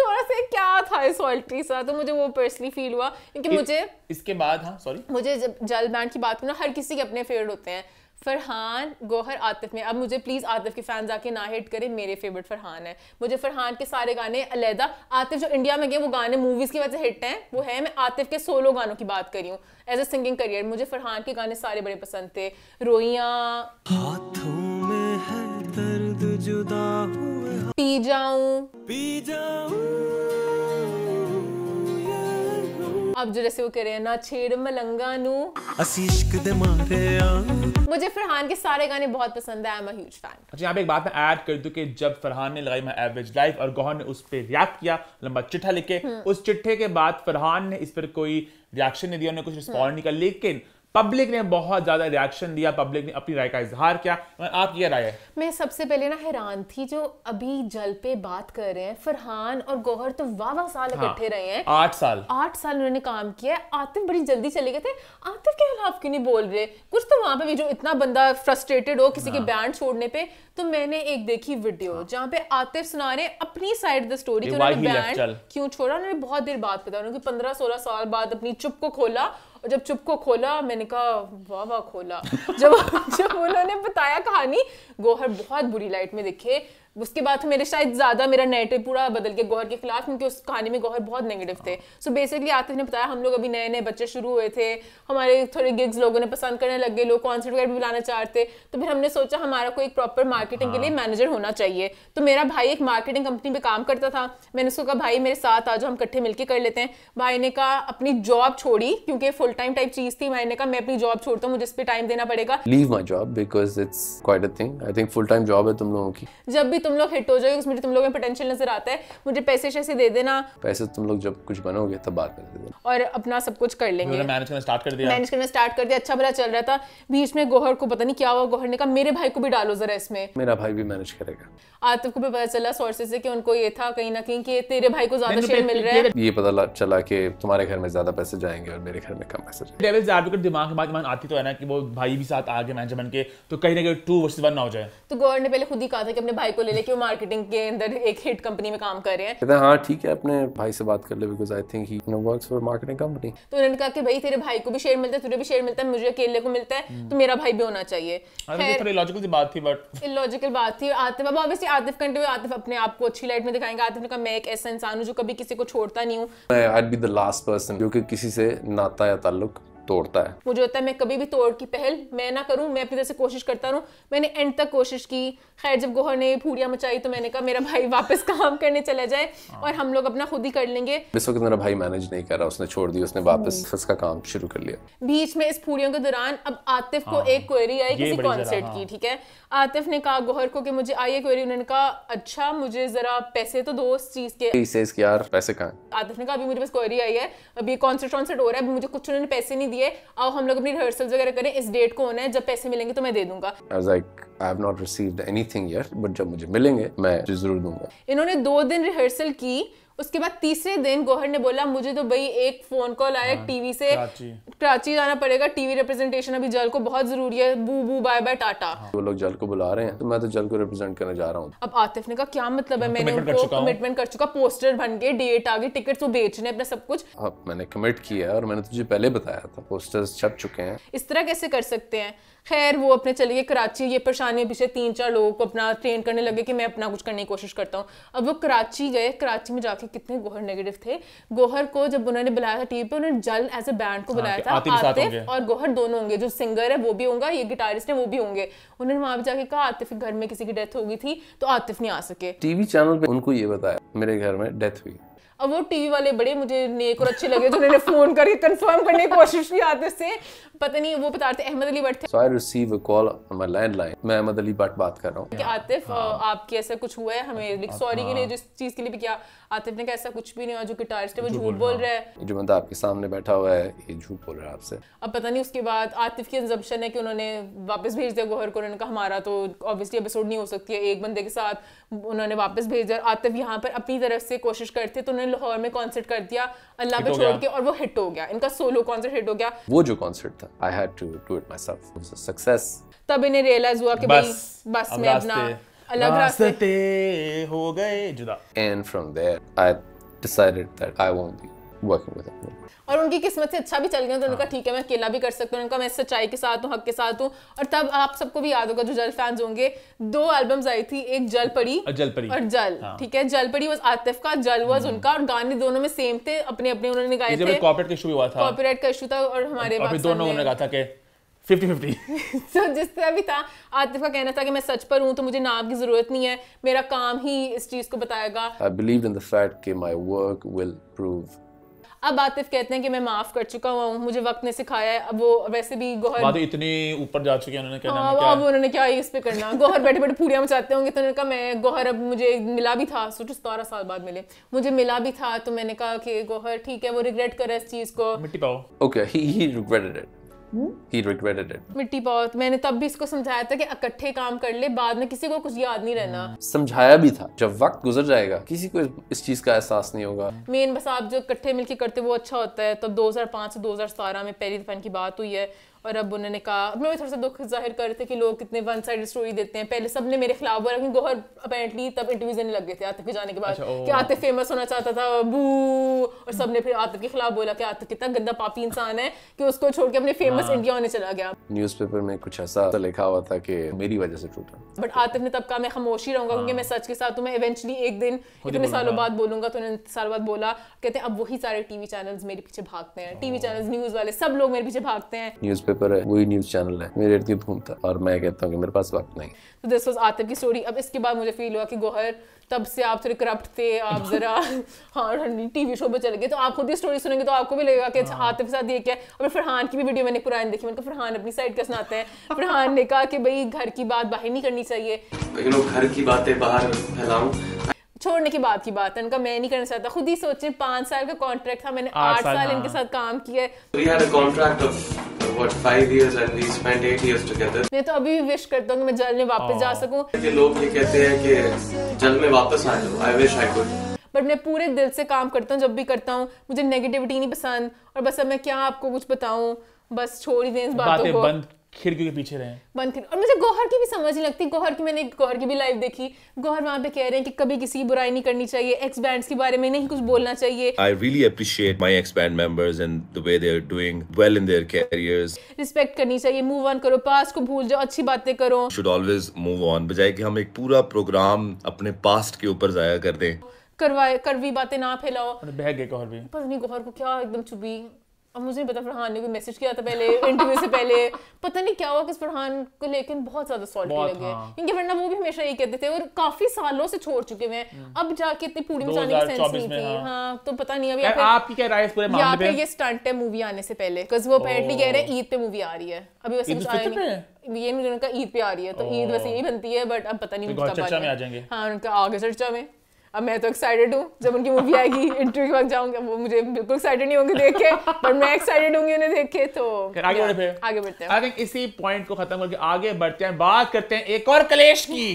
थोड़ा सा क्या था इस सॉल्टी सा तो मुझे वो पर्सनली फील हुआ क्योंकि मुझे इसके बाद हाँ सॉरी मुझे जब जल बैंड की बात करना हर किसी के अपने फेवरेट होते हैं फरहान गोहर आतिफ में अब मुझे प्लीज़ आतिफ के फैन जाके ना हिट करें मेरे फेवरेट फरहान है मुझे फरहान के सारे गाने अलहदा आतिफ जो इंडिया में गए वो गाने मूवीज़ की वजह से हिट हैं वो है मैं आतिफ के सोलो गानों की बात करी हूँ एज ए सिंगिंग करियर मुझे फरहान के गाने सारे बड़े पसंद थे रोइया पी जाऊँ पी अब जो जैसे वो कह रहे हैं ना छेड़ मलंगा नू असीश्क दे मारे मुझे फरहान के सारे गाने बहुत पसंद है I am a huge fan अच्छा यहां पे एक बात मैं ऐड कर दूं कि जब फरहान ने लगाई माय एवरेज लाइफ और गौहर ने उस पे रिएक्ट किया लंबा चिट्ठा लिख के हम्म। उस चिट्ठे के बाद फरहान ने इस पर कोई रिएक्शन नहीं दिया उन्होंने कुछ रिस्पॉन्ड हम्म। नहीं किया लेकिन पब्लिक ने बहुत ज्यादा रिएक्शन दिया पब्लिक ने अपनी राय का इजहार किया आप क्या राय है मैं सबसे पहले ना हैरान थी जो अभी जल पे बात कर रहे हैं फरहान और गोहर तो वाह वाह साल हाँ, इकट्ठे हाँ, रहे हैं आठ साल आठ साल उन्होंने काम किया आतिफ बड़ी जल्दी चले गए थे आतिफ के खिलाफ क्यों नहीं बोल रहे कुछ तो वहां पे भी जो इतना बंदा फ्रस्ट्रेटेड हो किसी के बैंड हाँ। छोड़ने पे तो मैंने एक देखी वीडियो हाँ। जहाँ पे आतिफ सुना रहे अपनी साइड द स्टोरी क्यों छोड़ा उन्होंने बहुत देर बाद बताया उन्होंने पंद्रह सोलह साल बाद अपनी चुप को खोला और जब चुप को खोला मैंने कहा वाह वाह खोला जब जब उन्होंने बताया कहानी गोहर बहुत बुरी लाइट में दिखे उसके बाद मेरे शायद ज़्यादा मेरा नेगेटिव पूरा बदल गया गौहर के खिलाफ क्योंकि उस कहानी में गौहर बहुत नेगेटिव थे सो हाँ। बेसिकली आतिफ ने बताया हम लोग अभी नए नए बच्चे शुरू हुए थे हमारे थोड़े गिग्स लोगों ने पसंद करने लग गए लोग कॉन्सर्ट वगैरह भी बुलाना चाहते तो फिर हमने सोचा हमारा कोई एक प्रॉपर मार्केटिंग के लिए मैनेजर हाँ। होना चाहिए तो मेरा भाई एक मार्केटिंग कंपनी में काम करता था मैंने उसको कहा भाई मेरे साथ आज हम इकट्ठे मिलकर कर लेते हैं भाई ने कहा अपनी जॉब छोड़ी क्योंकि फुल टाइम टाइप चीज़ थी मैंने कहा मैं अपनी जॉब छोड़ता हूँ मुझे इस पर टाइम देना पड़ेगा leave my job because it's quite a thing I think full time job है तुम लोगों की जब भी तुम लोग हिट हो जाओगे मुझे तुम लोग में पोटेंशियल नजर आता है मुझे पैसे शैसे दे देना पैसे तुम लोग जब कुछ बनोगे तब बात कर देना और अपना सब कुछ कर लेंगे मैनेज करना स्टार्ट कर दिया मैनेज करना स्टार्ट कर दिया अच्छा भला चल रहा था बीच में गोहर को पता नहीं क्या हुआ गोहर ने कहा मेरे भाई को भी डालो जरा इसमें मेरा भाई भी मैनेज करेगा आतिफ को भी पता चला सोर्सेज से कि उनको ये था कहीं ना कहीं कि तेरे भाई को ज्यादा शेयर तो मिल रहा है तो- ये पता चला कि तुम्हारे घर में ज्यादा पैसे जाएंगे और मेरे घर में कम पैसे जाएंगे डेविल जाबी का दिमाग में बात आती तो है ना कि वो भाई भी साथ आ गए मैनेजमेंट के तो कहीं ना कहीं टू वर्सेस वन ना हो जाए तो गोहर ने पहले खुद ही कहा था कि अपने भाई को ले पहले कि वो मार्केटिंग के अंदर एक हिट कंपनी में काम कर रहे हैं कहता हैं हाँ ठीक है अपने भाई से बात कर ले because I think he no works for marketing company तो उन्होंने कहा कि भाई तेरे भाई को भी शेयर मिलता है तुझे भी शेयर मिलता है मुझे अकेले को मिलता है तो मेरा भाई भी होना चाहिए हाँ, थोड़ी लॉजिकल सी बात थी बट इलॉजिकल बात थी आतिफ अब ऑब्वियसली आतिफ कंटे हुए आतिफ अपने आप को अच्छी लाइट में दिखाएंगे आतिफ ने कहा मैं एक ऐसा इंसान हूँ जो कभी किसी को छोड़ता नहीं हूँ I be the last person जो कि किसी से नाता या ताल्लुक तोड़ता है मुझे होता है मैं कभी भी तोड़ की पहल मैं ना करूं मैं अपनी तरह से कोशिश करता रहूं मैंने एंड तक कोशिश की खैर जब गोहर ने फूडिया मचाई तो मैंने कहा मेरा भाई वापस काम करने चला जाए हाँ। और हम लोग अपना खुद ही कर लेंगे इस वक्त मेरा भाई मैनेज नहीं कर रहा उसने छोड़ दिया उसने वापस हम्म। उसका काम शुरू कर लिया बीच में इस फूडियों के दौरान अब आतिफ को हाँ। एक क्वेरी आई किसी कॉन्सर्ट की हाँ। ठीक है आतिफ ने कहा गोहर को कि मुझे आई है क्वेरी उन्होंने कहा अच्छा मुझे जरा पैसे तो दो चीज के यार पैसे आतिफ ने कहा अभी मुझे बस क्वेरी आई है अभी कॉन्सर्ट कॉन्सर्ट हो रहा है अभी मुझे कुछ उन्होंने पैसे नहीं दिए आओ हम लोग अपनी रिहर्सल वगैरह करें इस डेट को होना है जब पैसे मिलेंगे तो मैं दे दूंगा I have not received anything yet but जब मुझे मिलेंगे मैं जरूर दूंगा इन्होंने दो दिन रिहर्सल की उसके बाद तीसरे दिन गोहर ने बोला मुझे तो भाई एक फोन कॉल आया हाँ, टीवी से कराची जाना पड़ेगा टीवी रिप्रेजेंटेशन अभी जल को बहुत जरूरी है बू बू बाय बाय टाटा हाँ, वो लोग जल को बुला रहे हैं तो मैं तो जल को रिप्रेजेंट करने जा रहा हूँ अब आतिफ ने कहा क्या मतलब है मैंने उनको कमिटमेंट कर चुका पोस्टर बन के डेट आगे टिकट वो बेचने अपना सब कुछ अब हाँ, मैंने कमिट किया और मैंने तुझे पहले बताया था पोस्टर्स छप चुके हैं इस तरह कैसे कर सकते हैं खैर वो अपने चले गए कराची ये परेशानी पीछे तीन चार लोगों को अपना ट्रेन करने लगे कि मैं अपना कुछ करने की कोशिश करता हूँ अब वो कराची गए कराची में जाके कि कितने गोहर नेगेटिव थे गोहर को जब उन्होंने बुलाया था टीवी पे उन्होंने जल एज ए बैंड को हाँ, बुलाया था आतिफ और गोहर दोनों होंगे जो सिंगर है वो भी होगा ये गिटारिस्ट है वो भी होंगे उन्होंने वहां पर जाके कहा आतिफ घर में किसी की डेथ हो गई थी तो आतिफ नहीं आ सके टीवी चैनल पे उनको ये बताया मेरे घर में डेथ हुई अब वो टीवी वाले बड़े मुझे नेक और अच्छे लगे तो उन्होंने फोन करके कंफर्म करने की कोशिश की आते से पता नहीं वो बता रहे थे अहमद अली भट्ट थे so I receive a call on my landline मैं अहमद अली भट्ट बात कर रहा हूं कि आतिफ हाँ। आपके ऐसा कुछ हुआ है हमें लाइक हाँ, सॉरी के लिए हाँ। जिस चीज के लिए भी किया आतिफ ने कहा ऐसा कुछ भी नहीं हुआ जो गिटारिस्ट है वो झूठ बोल रहा है जो बंदा आपके सामने बैठा हुआ है ये झूठ बोल रहा है आपसे अब पता नहीं उसके बाद आतिफ की अजम्पशन है कि उन्होंने वापस भेज दिया गौहर को उन्होंने कहा हमारा तो ऑब्वियसली एपिसोड नहीं हो सकती है एक बंदे के साथ उन्होंने वापस भेज दिया आतिफ यहाँ पर अपनी तरफ से कोशिश करते तो उन्होंने उन्होंने लाहौर में कॉन्सर्ट कर दिया अल्लाह पे छोड़ के और वो हिट हो गया इनका सोलो कॉन्सर्ट हिट हो गया वो जो कॉन्सर्ट था I had to do it myself success तब इन्हें रियलाइज हुआ कि बस बस मैं अपना अलग रास्ते हो गए जुदा and from there I decided that I won't be working with anyone और उनकी किस्मत से अच्छा भी चल गया तो उनका हाँ। ठीक है मैं अकेला भी कर सकता हूँ उनका मैं सच्चाई के साथ हूँ हक के साथ हूँ और तब आप सबको भी याद होगा जो जल फैंस होंगे दो एल्बम आई थी एक जल पड़ी जल पड़ी और जल हाँ। ठीक है जल पड़ी वॉज आतिफ का जल वॉज हम्म। उनका और गाने दोनों में सेम थे अपने अपने उन्होंने गाए थे कॉपरेट का इशू हुआ था कॉपरेट का इशू था और हमारे दोनों उन्होंने कहा था कि तो जिस तरह भी था आतिफ का कहना था कि मैं सच पर हूँ तो मुझे नाम की जरूरत नहीं है मेरा काम ही इस चीज को बताएगा I believe in the fact कि माय वर्क विल प्रूव अब आतिफ कहते हैं कि मैं माफ कर चुका हूँ मुझे वक्त ने सिखाया है अब वो वैसे भी गोहर इतनी ऊपर जा चुकी है उन्होंने हाँ, क्या अब उन्होंने क्या इस पे करना गोहर बैठे बैठे पूड़ियाँ मचाते होंगे तो उन्होंने कहा मैं गोहर अब मुझे मिला भी था सोचो सतारह साल बाद मिले मुझे मिला भी था तो मैंने कहा कि गोहर ठीक है वो रिग्रेट करे इस चीज़ को मिट्टी पाओ okay he regretted it he regretted it मिट्टी बहुत मैंने तब भी इसको समझाया था कि इकट्ठे काम कर ले बाद में किसी को कुछ याद नहीं रहना hmm. समझाया भी था जब वक्त गुजर जाएगा किसी को इस चीज का एहसास नहीं होगा मेन बस आप जो इकट्ठे मिलकर करते वो अच्छा होता है तब तो 2005 से 2017 में पहली दफा की बात हुई है और अब उन्होंने कहा मैं भी थोड़ा सा दुख जाहिर कर रहे थे कि लोग कितने वन साइड स्टोरी देते हैं पहले सब ने मेरे खिलाफ बोला क्योंकि गोहर अपेरेंटली तब इंटरव्यू देने लग गए थे आतिफ के जाने के बाद अच्छा, कि आतिफ फेमस होना चाहता था बू और सब ने फिर आतिफ के खिलाफ बोला कि आतिफ कितना गंदा पापी इंसान है कि उसको छोड़ के अपने फेमस इंडिया हाँ। होने चला गया न्यूज में कुछ ऐसा लिखा हुआ था कि मेरी वजह से टूटा बट आतिफ ने तब कहा मैं खामोशी रहूंगा क्योंकि हाँ। मैं सच के साथ हूँ मैं इवेंचुअली एक दिन इतने सालों बाद बोलूंगा तो उन्होंने साल बाद बोला कहते हैं अब वही सारे टीवी चैनल्स मेरे पीछे भागते हैं टीवी चैनल्स न्यूज़ वाले सब लोग मेरे पीछे भागते हैं न्यूज पेपर है वही न्यूज़ चैनल है मेरे इर्द गिर्द घूमता और मैं कहता हूँ कि मेरे पास वक्त नहीं तो दिस वॉज आतिफ की स्टोरी अब इसके बाद मुझे फील हुआ कि गोहर तब से आप थोड़े करप्ट थे आप जरा हाँ टीवी शो पर चले गए तो आप खुद ही स्टोरी सुनेंगे तो आपको भी लगेगा कि अच्छा हाँ। आतिफ साथ ये क्या है और फरहान की भी वीडियो मैंने पुरानी देखी मैंने कहा फरहान अपनी साइड का सुनाते हैं फरहान ने कहा कि भाई घर की बात बाहर नहीं करनी चाहिए घर की बातें बाहर फैलाऊं छोड़ने की बात की बात है उनका मैं नहीं करना चाहता खुद ही सोचें पांच साल का कॉन्ट्रैक्ट था मैंने आठ साल, साल हाँ। इनके साथ काम किया है मैं तो अभी भी विश करता हूँ कि मैं जल में वापस जा हाँ। सकूँ लोग ये कहते हैं कि जल में वापस आ जाओ I wish I could but मैं पूरे दिल से काम करता हूँ जब भी करता हूँ मुझे नेगेटिविटी नहीं पसंद और बस अब मैं क्या आपको कुछ बताऊँ बस छोड़ ही दें इस बातों को बंद खिड़कियों के पीछे रहे बंद कर और मुझे गौहर की भी समझ नहीं लगती गौहर की मैंने गौहर की भी लाइव देखी गौहर वहाँ पे कह रहे हैं कि कभी किसी की बुराई नहीं करनी चाहिए एक्स बैंड के बारे में नहीं कुछ बोलना चाहिए I really appreciate my ex band members and the way they are doing well in their careers respect करनी चाहिए मूव ऑन करो पास को भूल जाओ अच्छी बातें करो शुड ऑलवेज मूव ऑन बजाय कि हम एक पूरा प्रोग्राम अपने पास्ट के ऊपर जाया कर दें करवाए करवी बातें ना फैलाओ बह गए गौहर भी पर नहीं गौहर को क्या एकदम चुभी अब मुझे नहीं पता फरहान ने कोई मैसेज किया था पहले इंटरव्यू से पहले पता नहीं क्या हुआ कि फरहान को लेकिन बहुत ज्यादा सॉल्ट लगे हाँ। क्योंकि वरना वो भी हमेशा यही कहते थे और काफी सालों से छोड़ चुके हुए हैं हम्म। अब जाके इतनी पूरी मचाने की सेंस नहीं थी हाँ।, हाँ तो पता नहीं अभी आपकी क्या राय इस पूरे मामले पे ये स्टंट है मूवी आने से पहले बिकॉज वो अपेरेंटली कह रहे हैं ईद पे मूवी आ रही है अभी वैसे कुछ आया नहीं ये उनका ईद पे आ रही है तो ईद वैसे यही बनती है बट अब पता नहीं तो कब आ जाएंगे हाँ उनका आगे चर्चा में अब मैं तो एक्साइटेड हूँ जब उनकी मूवी आएगी इंटरव्यू के वक्त जाऊंगा वो मुझे बिल्कुल एक्साइटेड नहीं होंगे देख के पर मैं एक्साइटेड होंगी उन्हें देख के तो आगे बढ़ते हैं आगे बढ़ते हैं आई थिंक इसी पॉइंट को खत्म करके आगे बढ़ते हैं बात करते हैं एक और क्लेश की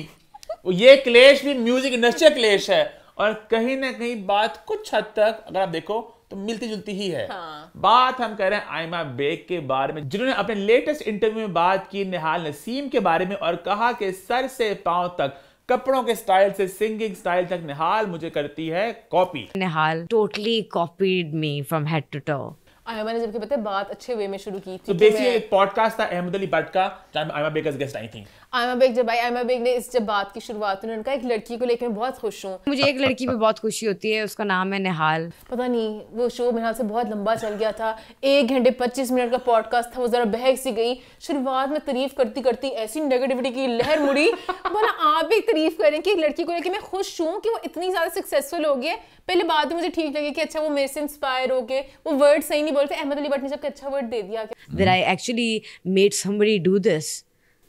ये क्लेश भी म्यूजिक इंडस्ट्री का क्लेश है और कहीं ना कहीं बात कुछ हद तक अगर आप देखो तो मिलती जुलती ही है हाँ। बात हम कह रहे हैं आयमा बेग के बारे में जिन्होंने अपने लेटेस्ट इंटरव्यू में बात की निहाल नसीम के बारे में और कहा कि सर से पांव तक कपड़ों के स्टाइल से सिंगिंग स्टाइल तक निहाल मुझे करती है copy Nihal totally copied me from head to toe Aima मैंने जबकि पता है बात अच्छे वे में शुरू की थी तो बेसिकली एक पॉडकास्ट था अहमद अली बट का जहां Aima Baig guest I think थी आयमा बिग जब आई आयमा बिग ने इस जब बात की शुरुआत उन्होंने उनका एक लड़की को लेकर बहुत खुश हूँ मुझे एक लड़की पे बहुत खुशी होती है उसका नाम है निहाल पता नहीं वो शो मेरे हाथ से बहुत लंबा चल गया था एक घंटे पच्चीस मिनट का पॉडकास्ट था वो जरा बहक सी गई शुरुआत में तारीफ करती करती ऐसी नेगेटिविटी की लहर मुड़ी बोला आप भी तारीफ करें कि एक लड़की को लेकर मैं खुश हूँ कि वो इतनी ज़्यादा सक्सेसफुल हो गई है पहले बात मुझे ठीक लगी कि अच्छा वो मेरे से इंस्पायर हो गए वो वर्ड सही बोल रहे अहमद अली भट्ट ने जब अच्छा वर्ड दे दिया I actually made somebody do this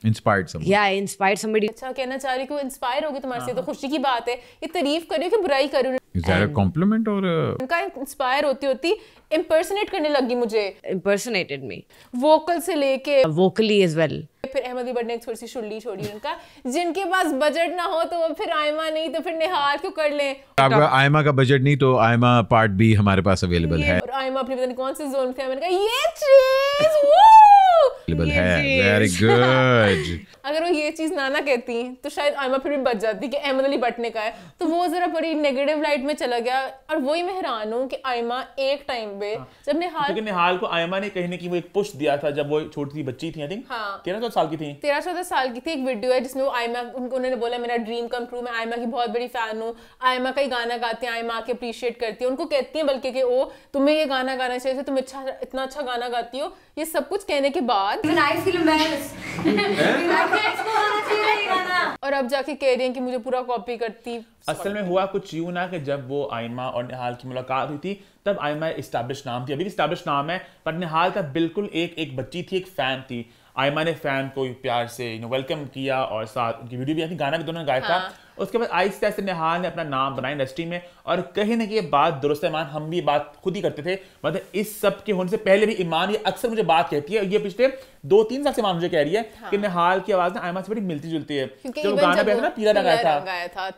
inspired somebody या इंस्पायर्ड समबडी अच्छा कहना चाह रही कि इंस्पायर होगी तुम्हारे से तो खुशी की बात है ये तारीफ करो कि बुराई करो इज दैट अ कॉम्प्लीमेंट और उनका इंस्पायर होती होती इंपर्सनेट करने लगी मुझे Impersonated me. Vocal से लेके Vocally as well. फिर अहमद अली ने थोड़ी सी शुल्ली छोड़ी उनका जिनके पास बजट ना हो तो वो फिर आयमा नहीं तो फिर निहार क्यों कर ले आपका आयमा का बजट नहीं तो आयमा पार्ट भी हमारे पास अवेलेबल है और आयमा अपने पता नहीं कौन से जोन में मैंने कहा ये चीज है वेरी गुड अगर वो ये चीज नाना कहती तो शायद आयमा फिर भी बच जाती कि अहमद अली बटने का है तो वो जरा बड़ी नेगेटिव लाइट में चला गया और वही मैं हैरान हूँ कि आयमा एक टाइम पे हाँ। जब निहाल क्योंकि निहाल को आयमा ने कहने की वो एक पुश दिया था जब वो छोटी सी बच्ची थी आई थिंक हाँ, तेरह चौदह साल की थी तेरह चौदह साल की थी एक वीडियो है जिसमें वो आयमा उनको उन्होंने बोला मेरा ड्रीम कम ट्रू मैं आयमा की बहुत बड़ी फैन हूँ आयमा का ही गाना गाते हैं आयमा के अप्रिशिएट करती है उनको कहती है बल्कि कि ओ तुम्हें ये गाना गाना चाहिए तुम अच्छा इतना अच्छा गाना गाती हो ये सब कुछ कहने के बाद बाद और अब जाके कह रही है कि मुझे पूरा कॉपी करती असल में हुआ कुछ यूं ना कि जब वो आयमा और निहाल की मुलाकात हुई थी तब आयमा इस्टेब्लिश नाम थी अभी भी इस्टेब्लिश नाम है पर निहाल का बिल्कुल एक एक बच्ची थी एक फैन थी आयमा ने फैन को प्यार से यू नो वेलकम किया और साथ उनकी वीडियो भी आई थी गाना भी दोनों ने गाया था हाँ। उसके बाद आहिस्ते आहिस्ते निहाल ने अपना नाम बनाया इंडस्ट्री में और कहीं ना कहीं ये बात दुरुस्त ईमान हम भी बात खुद ही करते थे मतलब इस सब के होने से पहले भी ईमान ये अक्सर मुझे बात कहती है ये पिछले दो तीन साल से ईमान मुझे कह रही है हाँ। कि निहाल की आवाज ना आयमा से बड़ी मिलती जुलती है जो गाना पे ना पीला लगाया था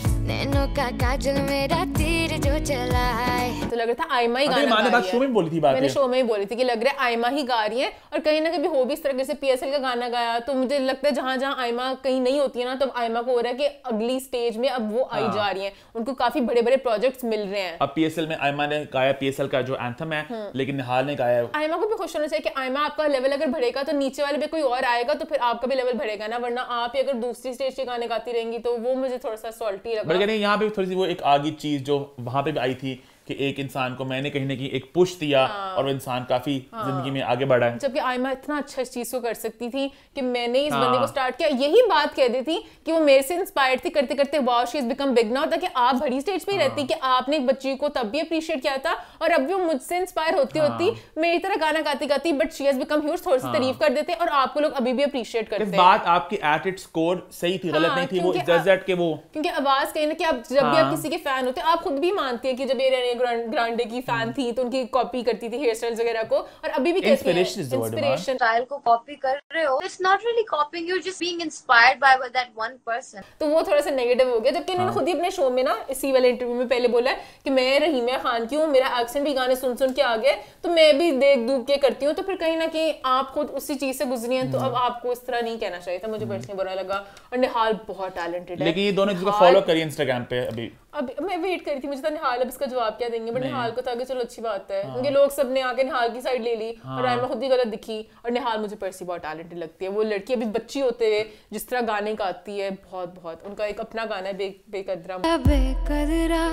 तो लग रहा था आयमा ही गाना ने बात शो में बोली थी बात मैंने शो में ही बोली थी कि लग रहा है आयमा ही गा रही है और कहीं ना कहीं हो भी इस तरह से पीएसएल का गाना गाया तो मुझे लगता है जहां जहां आयमा कहीं नहीं होती है ना तो आयमा को हो रहा है कि अगली स्टेज एज में अब वो आई हाँ। जा रही हैं उनको काफी बड़े बड़े प्रोजेक्ट्स मिल रहे हैं अब पीएसएल में आयमा ने गाया पीएसएल का जो एंथम है हम्म। लेकिन निहाल ने गाया आयमा को भी खुश होना चाहिए कि आयमा आपका लेवल अगर बढ़ेगा तो नीचे वाले पे कोई और आएगा तो फिर आपका भी लेवल बढ़ेगा ना वरना आप ही अगर दूसरी स्टेज के गाने गाती रहेंगी तो वो मुझे थोड़ा सा सॉल्टी लगा यहाँ पे थोड़ी सी वो एक आगे चीज जो वहां पे भी आई थी कि एक इंसान को मैंने कहीं ना कहीं एक पुश दिया हाँ, और वो इंसान काफी हाँ, जिंदगी में आगे बढ़ा है जबकि आयमा इतना अच्छा इस चीज को कर सकती थी कि मैंने इस हाँ, बंदे को स्टार्ट हाँ। किया यही बात कह दी थी कि वो मेरे से इंस्पायर थी करते करते wow she is become big now ताकि आप बड़ी स्टेज पे हाँ, रहती कि आपने एक बच्ची को तब भी अप्रिशिएट किया था और अब भी वो मुझसे इंस्पायर होती हाँ, होती मेरी तरह गाना गाती गाती but she is become huge थोड़ी सी हाँ। तारीफ कर देते और आपको लोग अभी भी अप्रिशिएट करते हैं बात आपकी एट इट स्कोर सही थी गलत हाँ, नहीं थी वो जस्ट के वो क्योंकि आवाज कहीं ना कि आप जब भी आप किसी के फैन होते आप खुद भी मानती है कि जब ये ग्रांडे की फैन हम्म। थी तो उनकी कॉपी करती थी हेयर स्टाइल वगैरह को और अभी भी कैसे इंस्पिरेशन स्टाइल को कॉपी कर रहे हो it's not really copying you just being inspired by that one person तो वो थोड़ा सा नेगेटिव हो गया जबकि इन्होंने हाँ। खुद ही अपने शो में ना इसी वाले इंटरव्यू में पहले बोला कि मैं रहीमा खान की हूँ मेरा एक्सेंट भी गाने सुन सुन के आ गया तो मैं भी देख दूख के करती हूँ तो फिर कहीं ना कहीं आप खुद उसी चीज से गुजरी है तो अब हम्म। आपको इस तरह नहीं कहना चाहिए था मुझे पर्सनली हम्म। बुरा लगा और निहाल बहुत टैलेंटेड है लेकिन ये दोनों फॉलो करिए इंस्टाग्राम पे अभी अब मैं वेट कर रही थी मुझे था तो निहाल अब इसका जवाब क्या देंगे बट निहाल को था तो कि चलो अच्छी बात है हाँ। क्योंकि लोग सब ने आके निहाल की साइड ले ली हाँ। और मैं खुद ही गलत दिखी और निहाल मुझे पर्सी बहुत टैलेंटेड लगती है वो लड़की अभी बच्ची होते हुए जिस तरह गाने गाती है बहुत बहुत उनका एक अपना गाना है बे, बेकदरा बेकदरा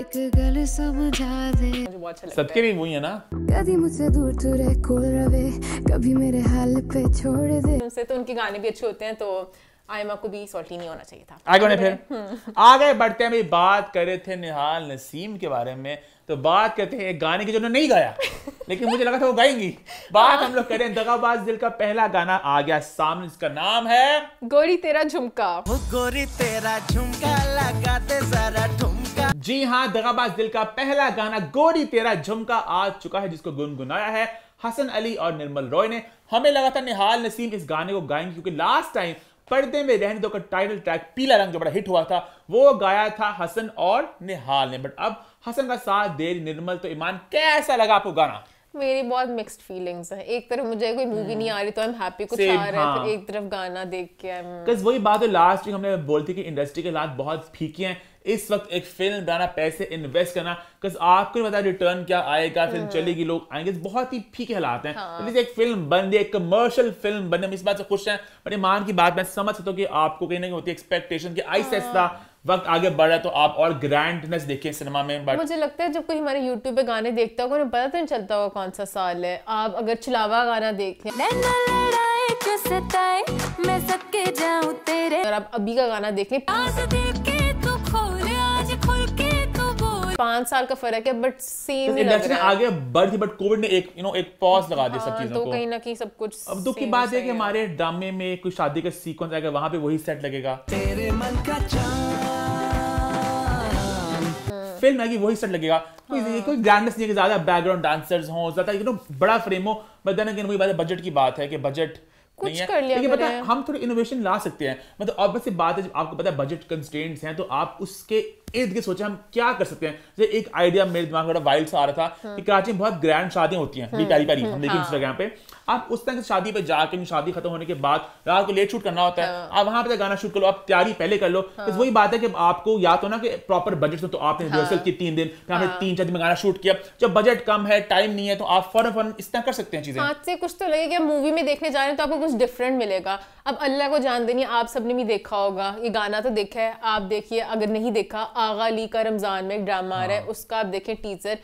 एक गल समझा दे अच्छा सबके लिए वही है ना कभी मुझसे दूर तू रहे कोल रवे कभी मेरे हाल पे छोड़ दे उनसे तो उनके गाने भी अच्छे होते हैं तो आयमा को भी सॉल्टी नहीं होना चाहिए था आगे फिर आगे बढ़ते हैं बात कर रहे थे निहाल नसीम के बारे में तो बात करते हैं एक गाने की जो नहीं गाया लेकिन मुझे लगा था वो गाएंगी बात हम लोग करें दगाबाज दिल का पहला गाना आ गया सामने इसका नाम है गोरी तेरा झुमका गोरी तेरा झुमका लगा जरा झुमका जी हाँ दगाबाज दिल का पहला गाना गोरी तेरा झुमका आ चुका है जिसको गुनगुनाया है हसन अली और निर्मल रॉय ने हमें लगा था निहाल नसीम इस गाने को गाएंगे क्योंकि लास्ट टाइम पर्दे में रहने दो का टाइटल ट्रैक पीला रंग जो बड़ा हिट हुआ था वो गाया था हसन और निहाल ने बट अब हसन का साथ देर निर्मल तो ईमान कैसा लगा आपको गाना मेरी बहुत मिक्स्ड फीलिंग्स है एक तरफ मुझे कोई मूवी हम्म। नहीं आ रही तो आई एम हैप्पी कुछ आ रहा है हाँ। एक तरफ गाना देख के आई एम वही बात है लास्ट वीक हमने बोलती कि इंडस्ट्री के हालात बहुत फीके हैं इस वक्त एक फिल्म बनाना पैसे इन्वेस्ट करना बिकॉज आपको नहीं पता रिटर्न क्या आएगा फिल्म हाँ। चलेगी लोग आएंगे तो बहुत ही फीके हालात हैं हाँ। तो एक फिल्म बन रही है एक कमर्शियल फिल्म बन रही इस बात से खुश हैं बट मान की बात मैं समझ सकता हूँ कि आपको कहीं ना कहीं होती है एक्सपेक्टेशन की आहिस्ता आहिस्ता हाँ। वक्त आगे बढ़ रहा है तो आप और ग्रैंडनेस देखिए सिनेमा में बट मुझे लगता है जब कोई हमारे YouTube पे गाने देखता होगा पता तो नहीं चलता होगा कौन सा साल है आप अगर चिलावा गाना देख लें अगर आप अभी का गाना देख लें पांच साल का फर्क है बट सेम ही लग रहा आगे बढ़ थी बट कोविड ने एक यू नो एक पॉज लगा दिया सब हाँ, चीजों तो को कहीं ना कहीं सब कुछ अब दुख की बात है कि हमारे ड्रामे में कोई शादी का सीक्वेंस आएगा वहां पे वही सेट लगेगा तेरे मन का फिल्म हाँ। आएगी वही सेट लगेगा कोई हाँ। कोई ग्रैंडनेस नहीं है कि ज्यादा बैकग्राउंड डांसर्स हों ज्यादा यू नो बड़ा फ्रेम हो बट देन अगेन वही बात है बजट की बात है कि बजट कुछ कर लिया पता है हम थोड़ी इनोवेशन ला सकते हैं मतलब ऑब्वियसली बात है जब आपको पता है बजट कंस्ट्रेंट्स हैं तो आप उसके इर्द गिर्द सोचा हम क्या कर सकते हैं जैसे एक आइडिया मेरे दिमाग में बड़ा वाइल्ड सा आ रहा था कि हाँ। कराची में बहुत ग्रैंड शादियां होती हैं प्यारी हाँ, प्यारी हाँ। हम देखिए इंस्टाग्राम पे आप उस तरह से शादी पे जाकर शादी खत्म होने के बाद रात को लेट शूट करना होता है आप वहां पर तो गाना शूट कर लो आप तैयारी पहले कर लो बस वही बात है कि आपको या तो ना कि प्रॉपर बजट तो आपने रिहर्सल की तीन दिन फिर आपने तीन चार दिन में गाना शूट किया जब बजट कम है टाइम नहीं है तो आप फौरन फौरन इस तरह कर सकते हैं चीजें हाथ से कुछ तो लगेगा मूवी में देखने जा रहे हैं तो आपको कुछ डिफरेंट मिलेगा अब अल्लाह को जान देनी आप सबने भी देखा होगा ये गाना तो देखा है आप देखिए अगर नहीं देखा आगा ली का रमजान में एक ड्रामा आ रहा है हाँ। उसका आप देखें टीचर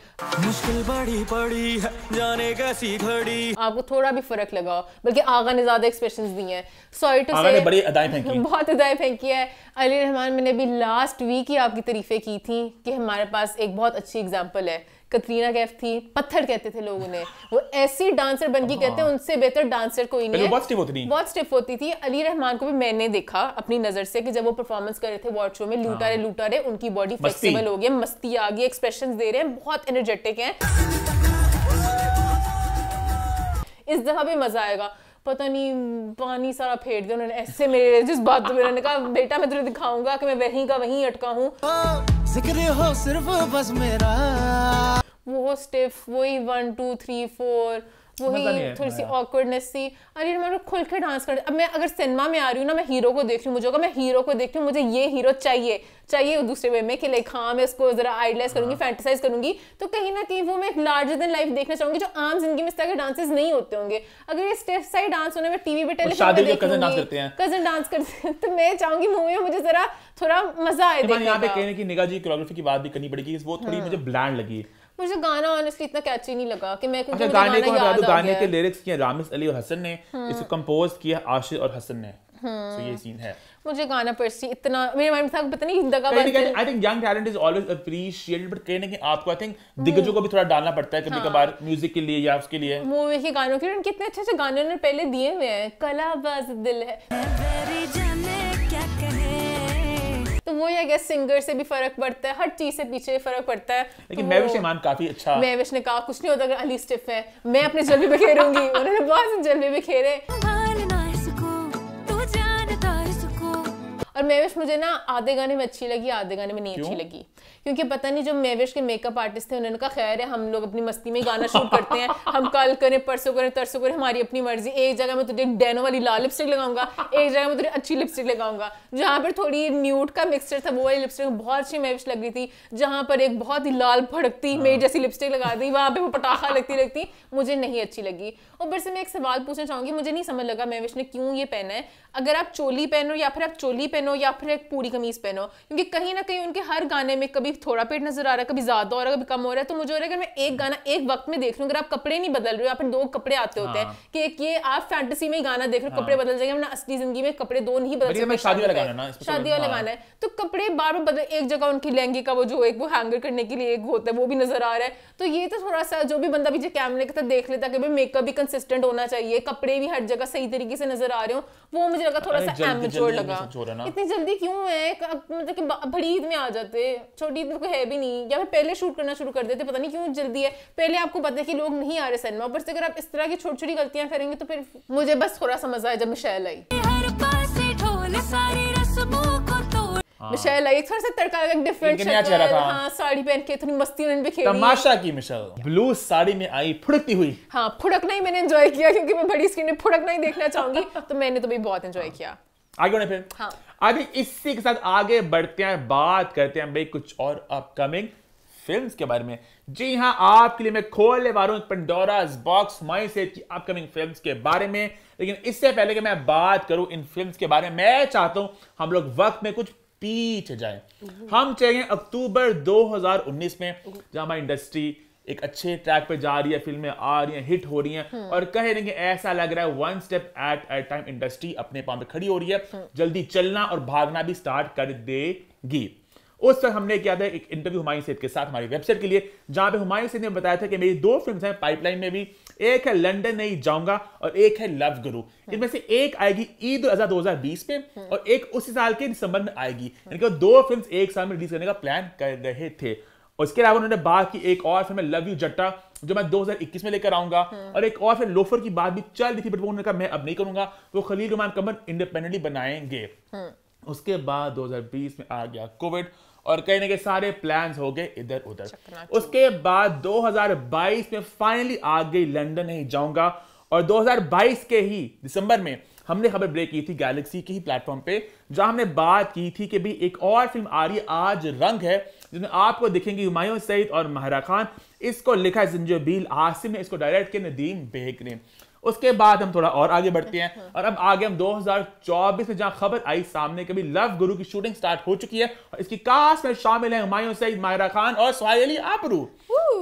मुश्किल बड़ी पड़ी है जाने कैसी घड़ी आपको थोड़ा भी फर्क लगा बल्कि आगा ने ज्यादा एक्सप्रेशन दिए हैं सॉरी टू से बड़ी अदाएं फेंकी बहुत अदाएं फेंकी है अली रहमान मैंने भी लास्ट वीक ही आपकी तारीफें की थी कि हमारे पास एक बहुत अच्छी एग्जाम्पल है कतरीना कैफ थी पत्थर कहते थे लोग उन्हें वो ऐसी डांसर बन गई हाँ। कहते हैं उनसे बेहतर डांसर कोई नहीं बहुत स्टिफ होती थी बहुत स्टिफ होती थी अली रहमान को भी मैंने देखा अपनी नजर से कि जब वो परफॉर्मेंस कर रहे थे वॉट शो में लूटा हाँ। रहे लूटा रहे उनकी बॉडी फ्लेक्सिबल हो गई मस्ती आ गई एक्सप्रेशन दे रहे हैं बहुत एनर्जेटिक है इस दफा भी मजा आएगा पता नहीं पानी सारा फेट दिया उन्होंने ऐसे मेरे जिस बात तो ने कहा बेटा मैं तुझे दिखाऊंगा कि मैं वहीं का वहीं अटका हूँ वो स्टिफ वही वन टू थ्री फोर वही थोड़ी सी ऑकवर्डनेस सी अरे मैं तो खुल के डांस कर अब मैं अगर सिनेमा में आ रही हूँ ना मैं हीरो को देख रही हूँ मुझे होगा मैं हीरो को देख रही हूँ मुझे ये हीरो चाहिए चाहिए दूसरे वे में कि लाइक हाँ मैं उसको जरा आइडलाइज करूंगी फैंटिसाइज करूंगी तो कहीं ना कहीं वो मैं एक लार्जर देन लाइफ देखना चाहूंगी जो आम जिंदगी में इस तरह के डांसेस नहीं होते होंगे अगर ये स्टेप साइड डांस होने में टीवी पे टेलीविजन कजन डांस करते हैं कजन डांस करते हैं तो मैं चाहूंगी मूवी में मुझे जरा थोड़ा मजा आए यहाँ पे कहने की निगाह जी कोरियोग्राफी की बात भी करनी पड़ेगी वो थोड़ी हाँ। मुझे ब्लैंड लगी मुझे गाना ऑनेस्टली इतना कैची नहीं लगा कि मैं अच्छा, गाने को याद गाने के लिरिक्स किए रामिस अली और हसन ने हाँ। इसको कंपोज किया आशिर और हसन ने तो ये सीन है मुझे गाना पर्सनली इतना मेरे माइंड था पता नहीं दगा बंद I think young talent is always appreciated but कहने के आपको आई थिंक दिग्गजों को भी थोड़ा डालना पड़ता है कभी हाँ। कभार म्यूजिक के लिए या उसके लिए मूवी के गानों के लिए कितने अच्छे अच्छे गाने उन्होंने पहले दिए हुए हैं कलाबाज दिल है जाने तो वो ही गेस सिंगर से भी फर्क पड़ता है हर चीज से पीछे भी फर्क पड़ता है लेकिन तो महविश ईमान काफी अच्छा महविश ने कहा कुछ नहीं होता अगर अली स्टिफ है मैं अपने जलवे बिखेरूंगी उन्होंने बहुत से जलवे बिखेरे और मेविश मुझे ना आधे गाने में अच्छी लगी आधे गाने में नहीं अच्छी लगी क्योंकि पता नहीं जो मेविश के मेकअप आर्टिस्ट थे उन्होंने कहा खैर है हम लोग अपनी मस्ती में गाना शूट करते हैं हम कल करें परसों करें तरसों करें हमारी अपनी मर्जी एक जगह में तुझे डेनो वाली लाल लिपस्टिक लगाऊंगा एक जगह में तुझे अच्छी लिपस्टिक लगाऊंगा जहाँ पर थोड़ी न्यूट का मिक्सचर था वो वाली लिपस्टिक बहुत अच्छी मेविश लग रही थी जहाँ पर एक बहुत ही लाल भड़कती हाँ। मेरी जैसी लिपस्टिक लगा दी वहाँ पर वो पटाखा लगती लगती मुझे नहीं अच्छी लगी ऊपर से मैं एक सवाल पूछना चाहूंगी मुझे नहीं समझ लगा मेविश ने क्यों ये पहना है अगर आप चोली पहनो या फिर आप चोली पहनो पहनो या फिर एक पूरी कमीज़ पहनो क्योंकि कहीं ना कहीं उनके हर गाने में कभी थोड़ा पेट नज़र आ रहा है कभी ज़्यादा हो रहा है कभी कम हो रहा है तो मुझे हो रहा है अगर मैं एक गाना एक वक्त में देख रही हूँ अगर आप कपड़े नहीं बदल रहे हो या फिर दो कपड़े आते होते हैं हाँ। कि एक ये आप फैंटेसी में गाना देख रहे हो कपड़े हाँ। बदल जाएंगे मैंने असली जिंदगी में कपड़े दो नहीं बदल सकते शादी वाला तो हाँ। गाना है तो कपड़े बार बार बदल एक जगह उनकी लहंगे का वो जो एक वो हैंगर करने के लिए एक होता है वो भी नज़र आ रहा है तो ये तो थोड़ा सा जो भी बंदा पीछे कैमरे के साथ देख लेता कि भाई मेकअप भी कंसिस्टेंट होना चाहिए कपड़े भी हर जगह सही तरीके से नजर आ रहे हो वो मुझे लगा थोड़ा सा एमेच्योर लगा हाँ। इतनी जल्दी क्यों है मतलब कि बड़ी ईद में आ जाते छोटी ईद में तो कोई है भी नहीं या फिर पहले शूट करना शुरू कर देते पता नहीं क्यों जल्दी है पहले आपको पता है कि लोग नहीं आ रहे सिनेमा ऊपर से अगर आप इस तरह की छोटी छोटी गलतियां करेंगे तो फिर मुझे बस थोड़ा समझ जब मिशैल आई हाँ। आई थोड़ा सा तड़का लगा डिफरेंट हाँ साड़ी पहन के थोड़ी मस्ती की मिशेल ब्लू साड़ी में आई फुड़कती हुई हाँ फुड़कना ही मैंने किया मैं बड़ी स्क्रीन में फुड़कना देखना चाहूंगी तो मैंने तो भी बहुत एंजॉय किया आगे बढ़े फिर हाँ. अभी इसी के साथ आगे बढ़ते हैं बात करते हैं भाई कुछ और अपकमिंग फिल्म्स के बारे में जी हाँ आपके लिए मैं खोलने वाला हूँ पंडोराज बॉक्स माइंड सेट की अपकमिंग फिल्म्स के बारे में लेकिन इससे पहले कि मैं बात करूं इन फिल्म्स के बारे में मैं चाहता हूं हम लोग वक्त में कुछ पीछे जाए हम चाहेंगे अक्टूबर 2019 में जहां हमारी इंडस्ट्री एक अच्छे ट्रैक पे जा रही है फिल्में आ रही हैं हिट हो रही हैं हम्म। और कह रहे हैं ऐसा लग रहा है one step at a time industry अपने पाँव पे खड़ी हो रही है हम्म। जल्दी चलना और भागना भी स्टार्ट कर देगी उस समय हमने क्या था एक इंटरव्यू हुमायूं सैद के साथ हमारी वेबसाइट के लिए जहां पे हुमायूं सैद ने बताया था कि मेरी दो फिल्म हैं पाइपलाइन में भी एक है लंदन नहीं जाऊंगा और एक है लव गुरु हम्म। इनमें से एक आएगी ईद अजहा 2020 पे और एक उसी साल के दिसंबर में आएगी इनके दो फिल्म एक साल में रिलीज करने का प्लान कर रहे थे और इसके अलावा उन्होंने बात की एक और फिल्म लव यू जट्टा जो मैं 2021 में लेकर आऊंगा हम्म। और एक और फिर लोफर की बात भी चल रही थी बट वो उन्होंने कहा मैं अब नहीं करूंगा वो खलील रुमान कमर इंडिपेंडेंटली बनाएंगे हम्म। उसके बाद 2020 में आ गया कोविड और कहीं ना कहीं सारे प्लान्स हो गए इधर उधर उसके बाद 2022 में फाइनली आ गई लंदन नहीं जाऊंगा और 2022 के ही दिसंबर में हमने खबर ब्रेक की थी गैलेक्सी के ही प्लेटफॉर्म पे जहां हमने बात की थी कि भी एक और फिल्म आ रही है आज रंग है जिसमें आपको दिखेंगे हुमायूं सईद और महरा खान इसको लिखा है जंजबील आसिम ने इसको डायरेक्ट किया नदीम बेग ने उसके बाद हम थोड़ा और आगे बढ़ते हैं और अब आगे हम 2024 में जहां खबर आई सामने कभी लव गुरु की शूटिंग स्टार्ट हो चुकी है और इसकी कास्ट में शामिल है हुमायूं सईद मायरा खान और स्वाइली आबरू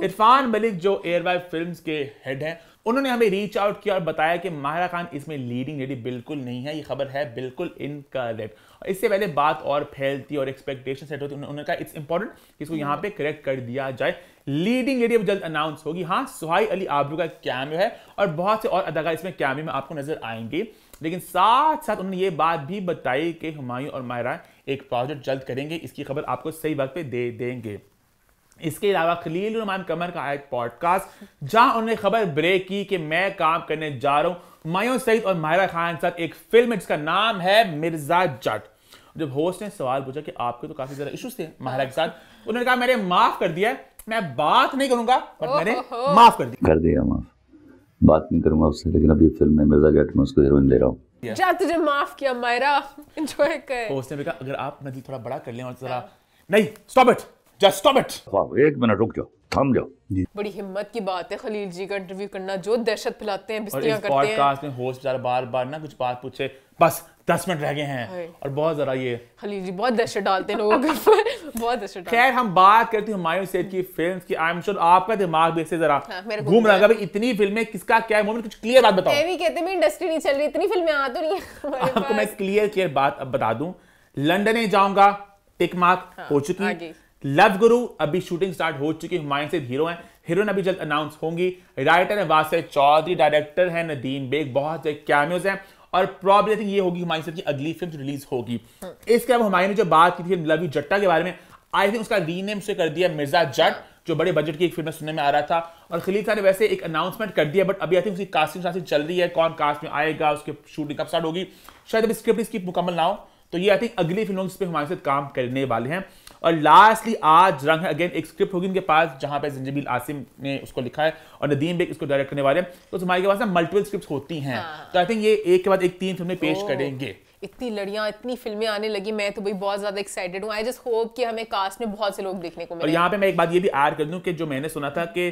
इरफान मलिक जो एयरवाइव फिल्म्स के हेड हैं उन्होंने हमें रीच आउट किया और बताया कि माहरा खान इसमें लीडिंग लेडी बिल्कुल नहीं है ये खबर है बिल्कुल इनकरेक्ट इससे पहले बात और फैलती और एक्सपेक्टेशन सेट होती उन्होंने कहा इट्स इंपॉर्टेंट कि इसको यहाँ पे करेक्ट कर दिया जाए लीडिंग लेडी अब जल्द अनाउंस होगी हाँ सुहाई अली आबरू का कैमियो है और बहुत से और अदाकार इसमें कैमियो में आपको नजर आएंगे लेकिन साथ साथ उन्होंने ये बात भी बताई कि हुमायूं और माहरा एक प्रोजेक्ट जल्द करेंगे इसकी खबर आपको सही वक्त पे दे देंगे इसके अलावा खलील रमान कमर का एक पॉडकास्ट जहां उन्होंने खबर ब्रेक की कि मैं काम करने जा रहा हूं मायूस सईद और माहिरा खान साथ एक फिल्म है जिसका नाम है मिर्जा जट जब होस्ट ने सवाल पूछा कि आपके तो काफी ज्यादा इश्यूज थे माहिरा के साथ उन्होंने कहा मैंने माफ कर दिया मैं बात नहीं करूंगा बट मैंने माफ कर दिया कर दिया माफ बात नहीं करूंगा उससे लेकिन अभी फिल्म में मिर्जा जट में उसको हीरोइन ले रहा हूं जा तुझे माफ किया मायरा एंजॉय कर होस्ट ने कहा अगर आप नदी थोड़ा बड़ा कर लें और जरा नहीं stop it just stop it एक मिनट रुक जाओ थम जाओ बड़ी हिम्मत की बात है खलील जी का इंटरव्यू करना जो दहशत फैलाते हैं बिस्तियां करते हैं पॉडकास्ट में होस्ट यार बार बार ना कुछ बात पूछे बस दस मिनट रह गए हैं और बहुत जरा ये खलील जी बहुत दहशत डालते हैं लोगों के बहुत दहशत खैर हम बात करते हैं हुमायूं सेठ की फिल्म्स की आई एम श्योर आपका दिमाग भी इससे जरा हाँ, घूम रहा है इतनी फिल्में किसका क्या मोमेंट कुछ क्लियर बात बताओ भी कहते हैं इंडस्ट्री नहीं चल रही इतनी फिल्में आ तो नहीं आपको मैं क्लियर क्लियर बात अब बता दूं लंदन ही जाऊंगा टिक मार्क हाँ, हो चुकी है लव गुरु अभी शूटिंग स्टार्ट हो चुकी हुमायूं से हीरो हैं हीरोइन अभी जल्द अनाउंस होंगी राइटर है वासे चौधरी डायरेक्टर है नदीम बेग बहुत से कैमियोज हैं और प्रॉब्लम थिंक ये होगी हुमायूं की अगली फिल्म रिलीज होगी इसके अलावा हुमायूं ने जो बात की थी लवी जट्टा के बारे में आई थिंक उसका रीनेम से कर दिया मिर्जा जट जो बड़े बजट की एक फिल्म सुनने में आ रहा था और खलीफा ने वैसे एक अनाउंसमेंट कर दिया बट अभी आई थिंक उसकी कास्टिंग चल रही है कौन कास्ट में आएगा उसकी शूटिंग कब स्टार्ट होगी शायद अभी स्क्रिप्ट इसकी मुकम्मल ना हो तो ये आई थिंक अगली फिल्मों पे हमारे साथ काम करने वाले हैं और लास्टली आज रंग है अगेन एक स्क्रिप्ट होगी इनके पास जहां पे जंजबील आसिम ने उसको लिखा है और नदीम बेग इसको डायरेक्ट करने वाले हैं तो हमारे पास ना मल्टीपल स्क्रिप्ट होती हैं हाँ। तो आई थिंक ये एक के बाद एक तीन फिल्में पेश oh। करेंगे इतनी लड़ियाँ इतनी फिल्में आने लगी मैं तो भाई बहुत ज़्यादा एक्साइटेड हूँ आई जस्ट होप कि हमें कास्ट में बहुत से लोग देखने को मिले और यहाँ पे मैं एक बात ये भी ऐड कर दूँ कि जो मैंने सुना था कि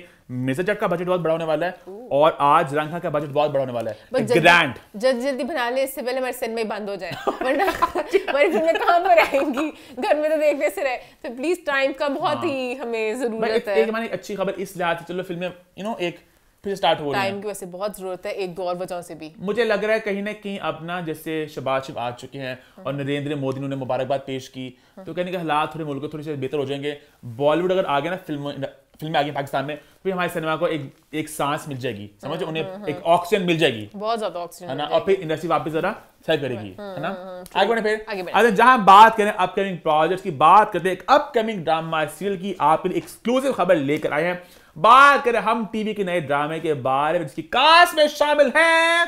मिर्जा का बजट बहुत बड़ा होने वाला है और आज रंगा का बजट बहुत बड़ा होने वाला है ग्रैंड जल्दी जल्दी बना ले इससे पहले हमारे सिनेमा बंद हो जाए वरना हमारी कहाँ पर आएंगी घर में तो देखने से रहे तो प्लीज टाइम का बहुत हाँ। ही हमें जरूरत है एक अच्छी खबर इस लिहाज से चलो फिल्में यू नो एक फिर स्टार्ट हो है टाइम की वैसे बहुत जरूरत है एक दो और वजह से भी मुझे लग रहा है कहीं ना कहीं अपना जैसे शबाज आ चुके हैं और नरेंद्र मोदी ने उन्हें मुबारकबाद पेश की तो कहने के हालात थोड़े मुल्क थोड़े से बेहतर हो जाएंगे बॉलीवुड अगर आगे ना फिल्म फिल्म आ गई पाकिस्तान में फिर हमारे सिनेमा को एक एक सांस मिल जाएगी समझ हम्म, उन्हें हम्म, एक ऑक्सीजन हम्म। मिल जाएगी बहुत ज्यादा ऑक्सीजन है ना और फिर इंडस्ट्री वापस जरा सैर करेगी है ना आगे बढ़े फिर अरे जहां बात करें अपकमिंग प्रोजेक्ट की बात करते हैं एक अपकमिंग ड्रामा सीरियल की आप लिए एक्सक्लूसिव खबर लेकर आए हैं बात करें हम टीवी के नए ड्रामे के बारे में जिसकी कास्ट में शामिल है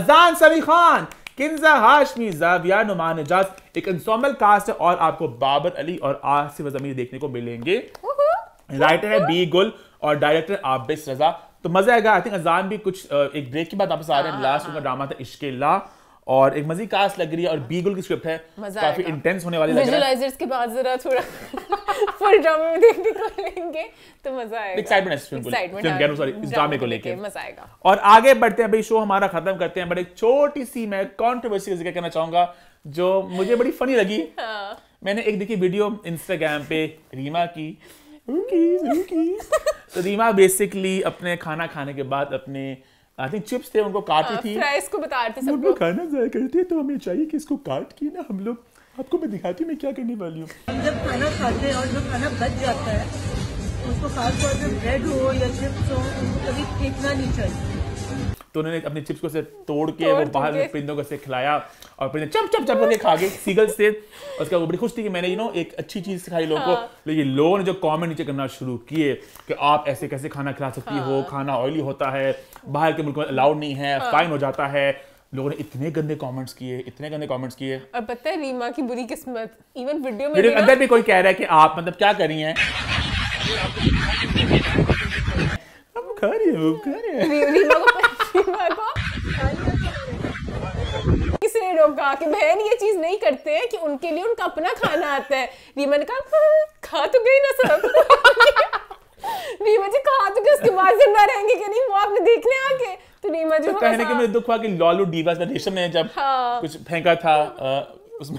अजान सभी खान किंजा हाशमी जाविया नुमान एजाज एक इंसॉमल कास्ट है और आपको बाबर अली और आसिफ जमीर देखने को मिलेंगे राइटर है बी गुल और डायरेक्टर आबिस रजा तो मजा आएगा आई थिंक अजान भी कुछ एक ब्रेक के बाद वापस आ रहे हैं लास्ट हाँ, उनका ड्रामा हाँ। था इश्के ला और एक मजी कास्ट लग रही है और बीगुल की स्क्रिप्ट है काफी इंटेंस होने वाली लग रहा है के बाद जरा थोड़ा फुल ड्रामे में देख को लेंगे तो मजा आएगा एक्साइटमेंट है फिल्म फिल्म कह सॉरी इस ड्रामे को लेके मजा आएगा और आगे बढ़ते हैं भाई शो हमारा खत्म करते हैं बट एक छोटी सी मैं कंट्रोवर्सी जिक्र करना चाहूंगा जो मुझे बड़ी फनी लगी हाँ। मैंने एक देखी वीडियो इंस्टाग्राम पे रीमा की हुकीज, हुकीज। तो रीमा बेसिकली अपने खाना खाने के बाद अपने आई थिंक चिप्स थे उनको काटती हाँ, थी फ्राइज को बताती सब लोग खाना जाया करते तो हमें चाहिए कि इसको काट के ना हम लोग आपको मैं दिखाती मैं क्या करने वाली हूँ जब खाना खाते हैं और जो खाना बच जाता है उसको खासतौर पर ब्रेड हो या चिप्स हो उनको कभी फेंकना नहीं चाहिए तो उन्होंने अपने चिप्स को से तोड़ के वो बाहर परिंदों को से खिलाया और परिंदे चप चप चप करके खा गए सीगल से उसका वो बड़ी खुश थी कि मैंने यू नो एक अच्छी चीज़ सिखाई लोगों को हाँ। लेकिन लोगों ने जो कॉमेंट नीचे करना शुरू किए कि आप ऐसे कैसे खाना खिला सकती हो हाँ। खाना ऑयली होता है बाहर के मुल्क में अलाउड नहीं है फाइन हाँ। हो जाता है लोगों ने इतने गंदे कमेंट्स किए इतने गंदे कमेंट्स किए और पता है रीमा की बुरी किस्मत इवन वीडियो में वीडियो अंदर भी कोई कह रहा है कि आप मतलब क्या कर रही हैं रीमा को सीमा किसी ने रोका कि बहन ये चीज नहीं करते हैं कि उनके लिए उनका अपना खाना आता है रीमा ने कहा हम्म, खा तो गई ना सब रीमा जी कहा तो गई उसके बाद जिंदा रहेंगे कि नहीं वो आपने देखने आके तो रीमा जी तो कहने के मेरे दुख हुआ कि लॉलू डीवास में रेशम ने जब हाँ। कुछ फेंका था आ, उसमें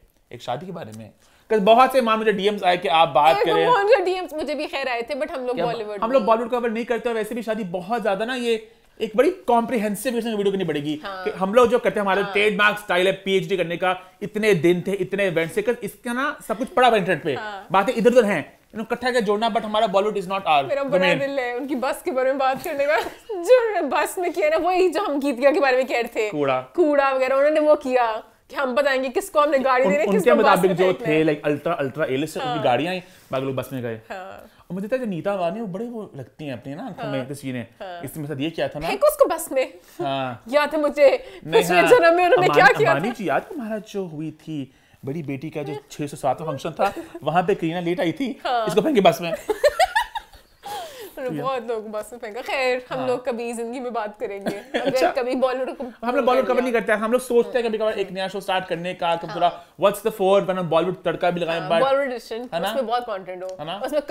एक शादी के बारे में बहुत से मान मुझे डीएम्स आए कि आप बात हाँ, तो करें मुझे डीएम्स मुझे भी खैर आए थे बट हम लोग बॉलीवुड हम लोग बॉलीवुड कवर नहीं करते और वैसे भी शादी बहुत ज्यादा ना ये एक बड़ी कॉम्प्रिहेंसिव वीडियो करनी पड़ेगी हाँ, कि हम लोग जो करते हैं हमारे हाँ, ट्रेडमार्क स्टाइल है पीएचडी करने का इतने दिन थे इतने इवेंट से इसका ना सब कुछ पड़ा हुआ इंटरनेट पे हाँ, बातें इधर उधर हैं कट्ठा के जोड़ना बट हमारा बॉलीवुड इज नॉट आर मेरा बड़ा दिल है उनकी बस के बारे में बात करने का जो बस में किया ना वही जो हम गीतिया के बारे में कह रहे थे कूड़ा कूड़ा वगैरह उन्होंने वो किया कि हम बताएंगे किसको हमने गाड़ी दे रही है उनके मुताबिक जो थे लाइक अल्ट्रा अल्ट्रा एलिस उनकी हाँ। गाड़ियां आई बाकी लोग बस में गए हाँ। और मुझे जो नीता वानी वो बड़े वो लगती हैं अपनी ना आंखों में तस्वीरें इसमें साथ ये क्या था ना उसको बस में हाँ। याद है मुझे पिछले जन्म में उन्होंने क्या किया था याद महाराज जो हुई थी बड़ी बेटी का जो छह सौ सातवा फंक्शन था वहां पे करीना लेट आई थी इसको फेंके बस में बहुत लोग बस खैर हम हाँ। लोग कभी जिंदगी में बात करेंगे अच्छा। कभी बॉलीवुड हम लोग हाँ। एक नया हाँ। बॉलीवुड उसमें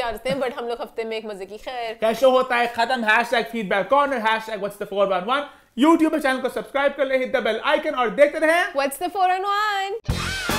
करते हैं बट हम लोग हफ्ते में एक मजे की खैर होता है खत्म YouTube चैनल को सब्सक्राइब कर ले हिट द बेल आइकन और देखते रहें व्हाट्स द 411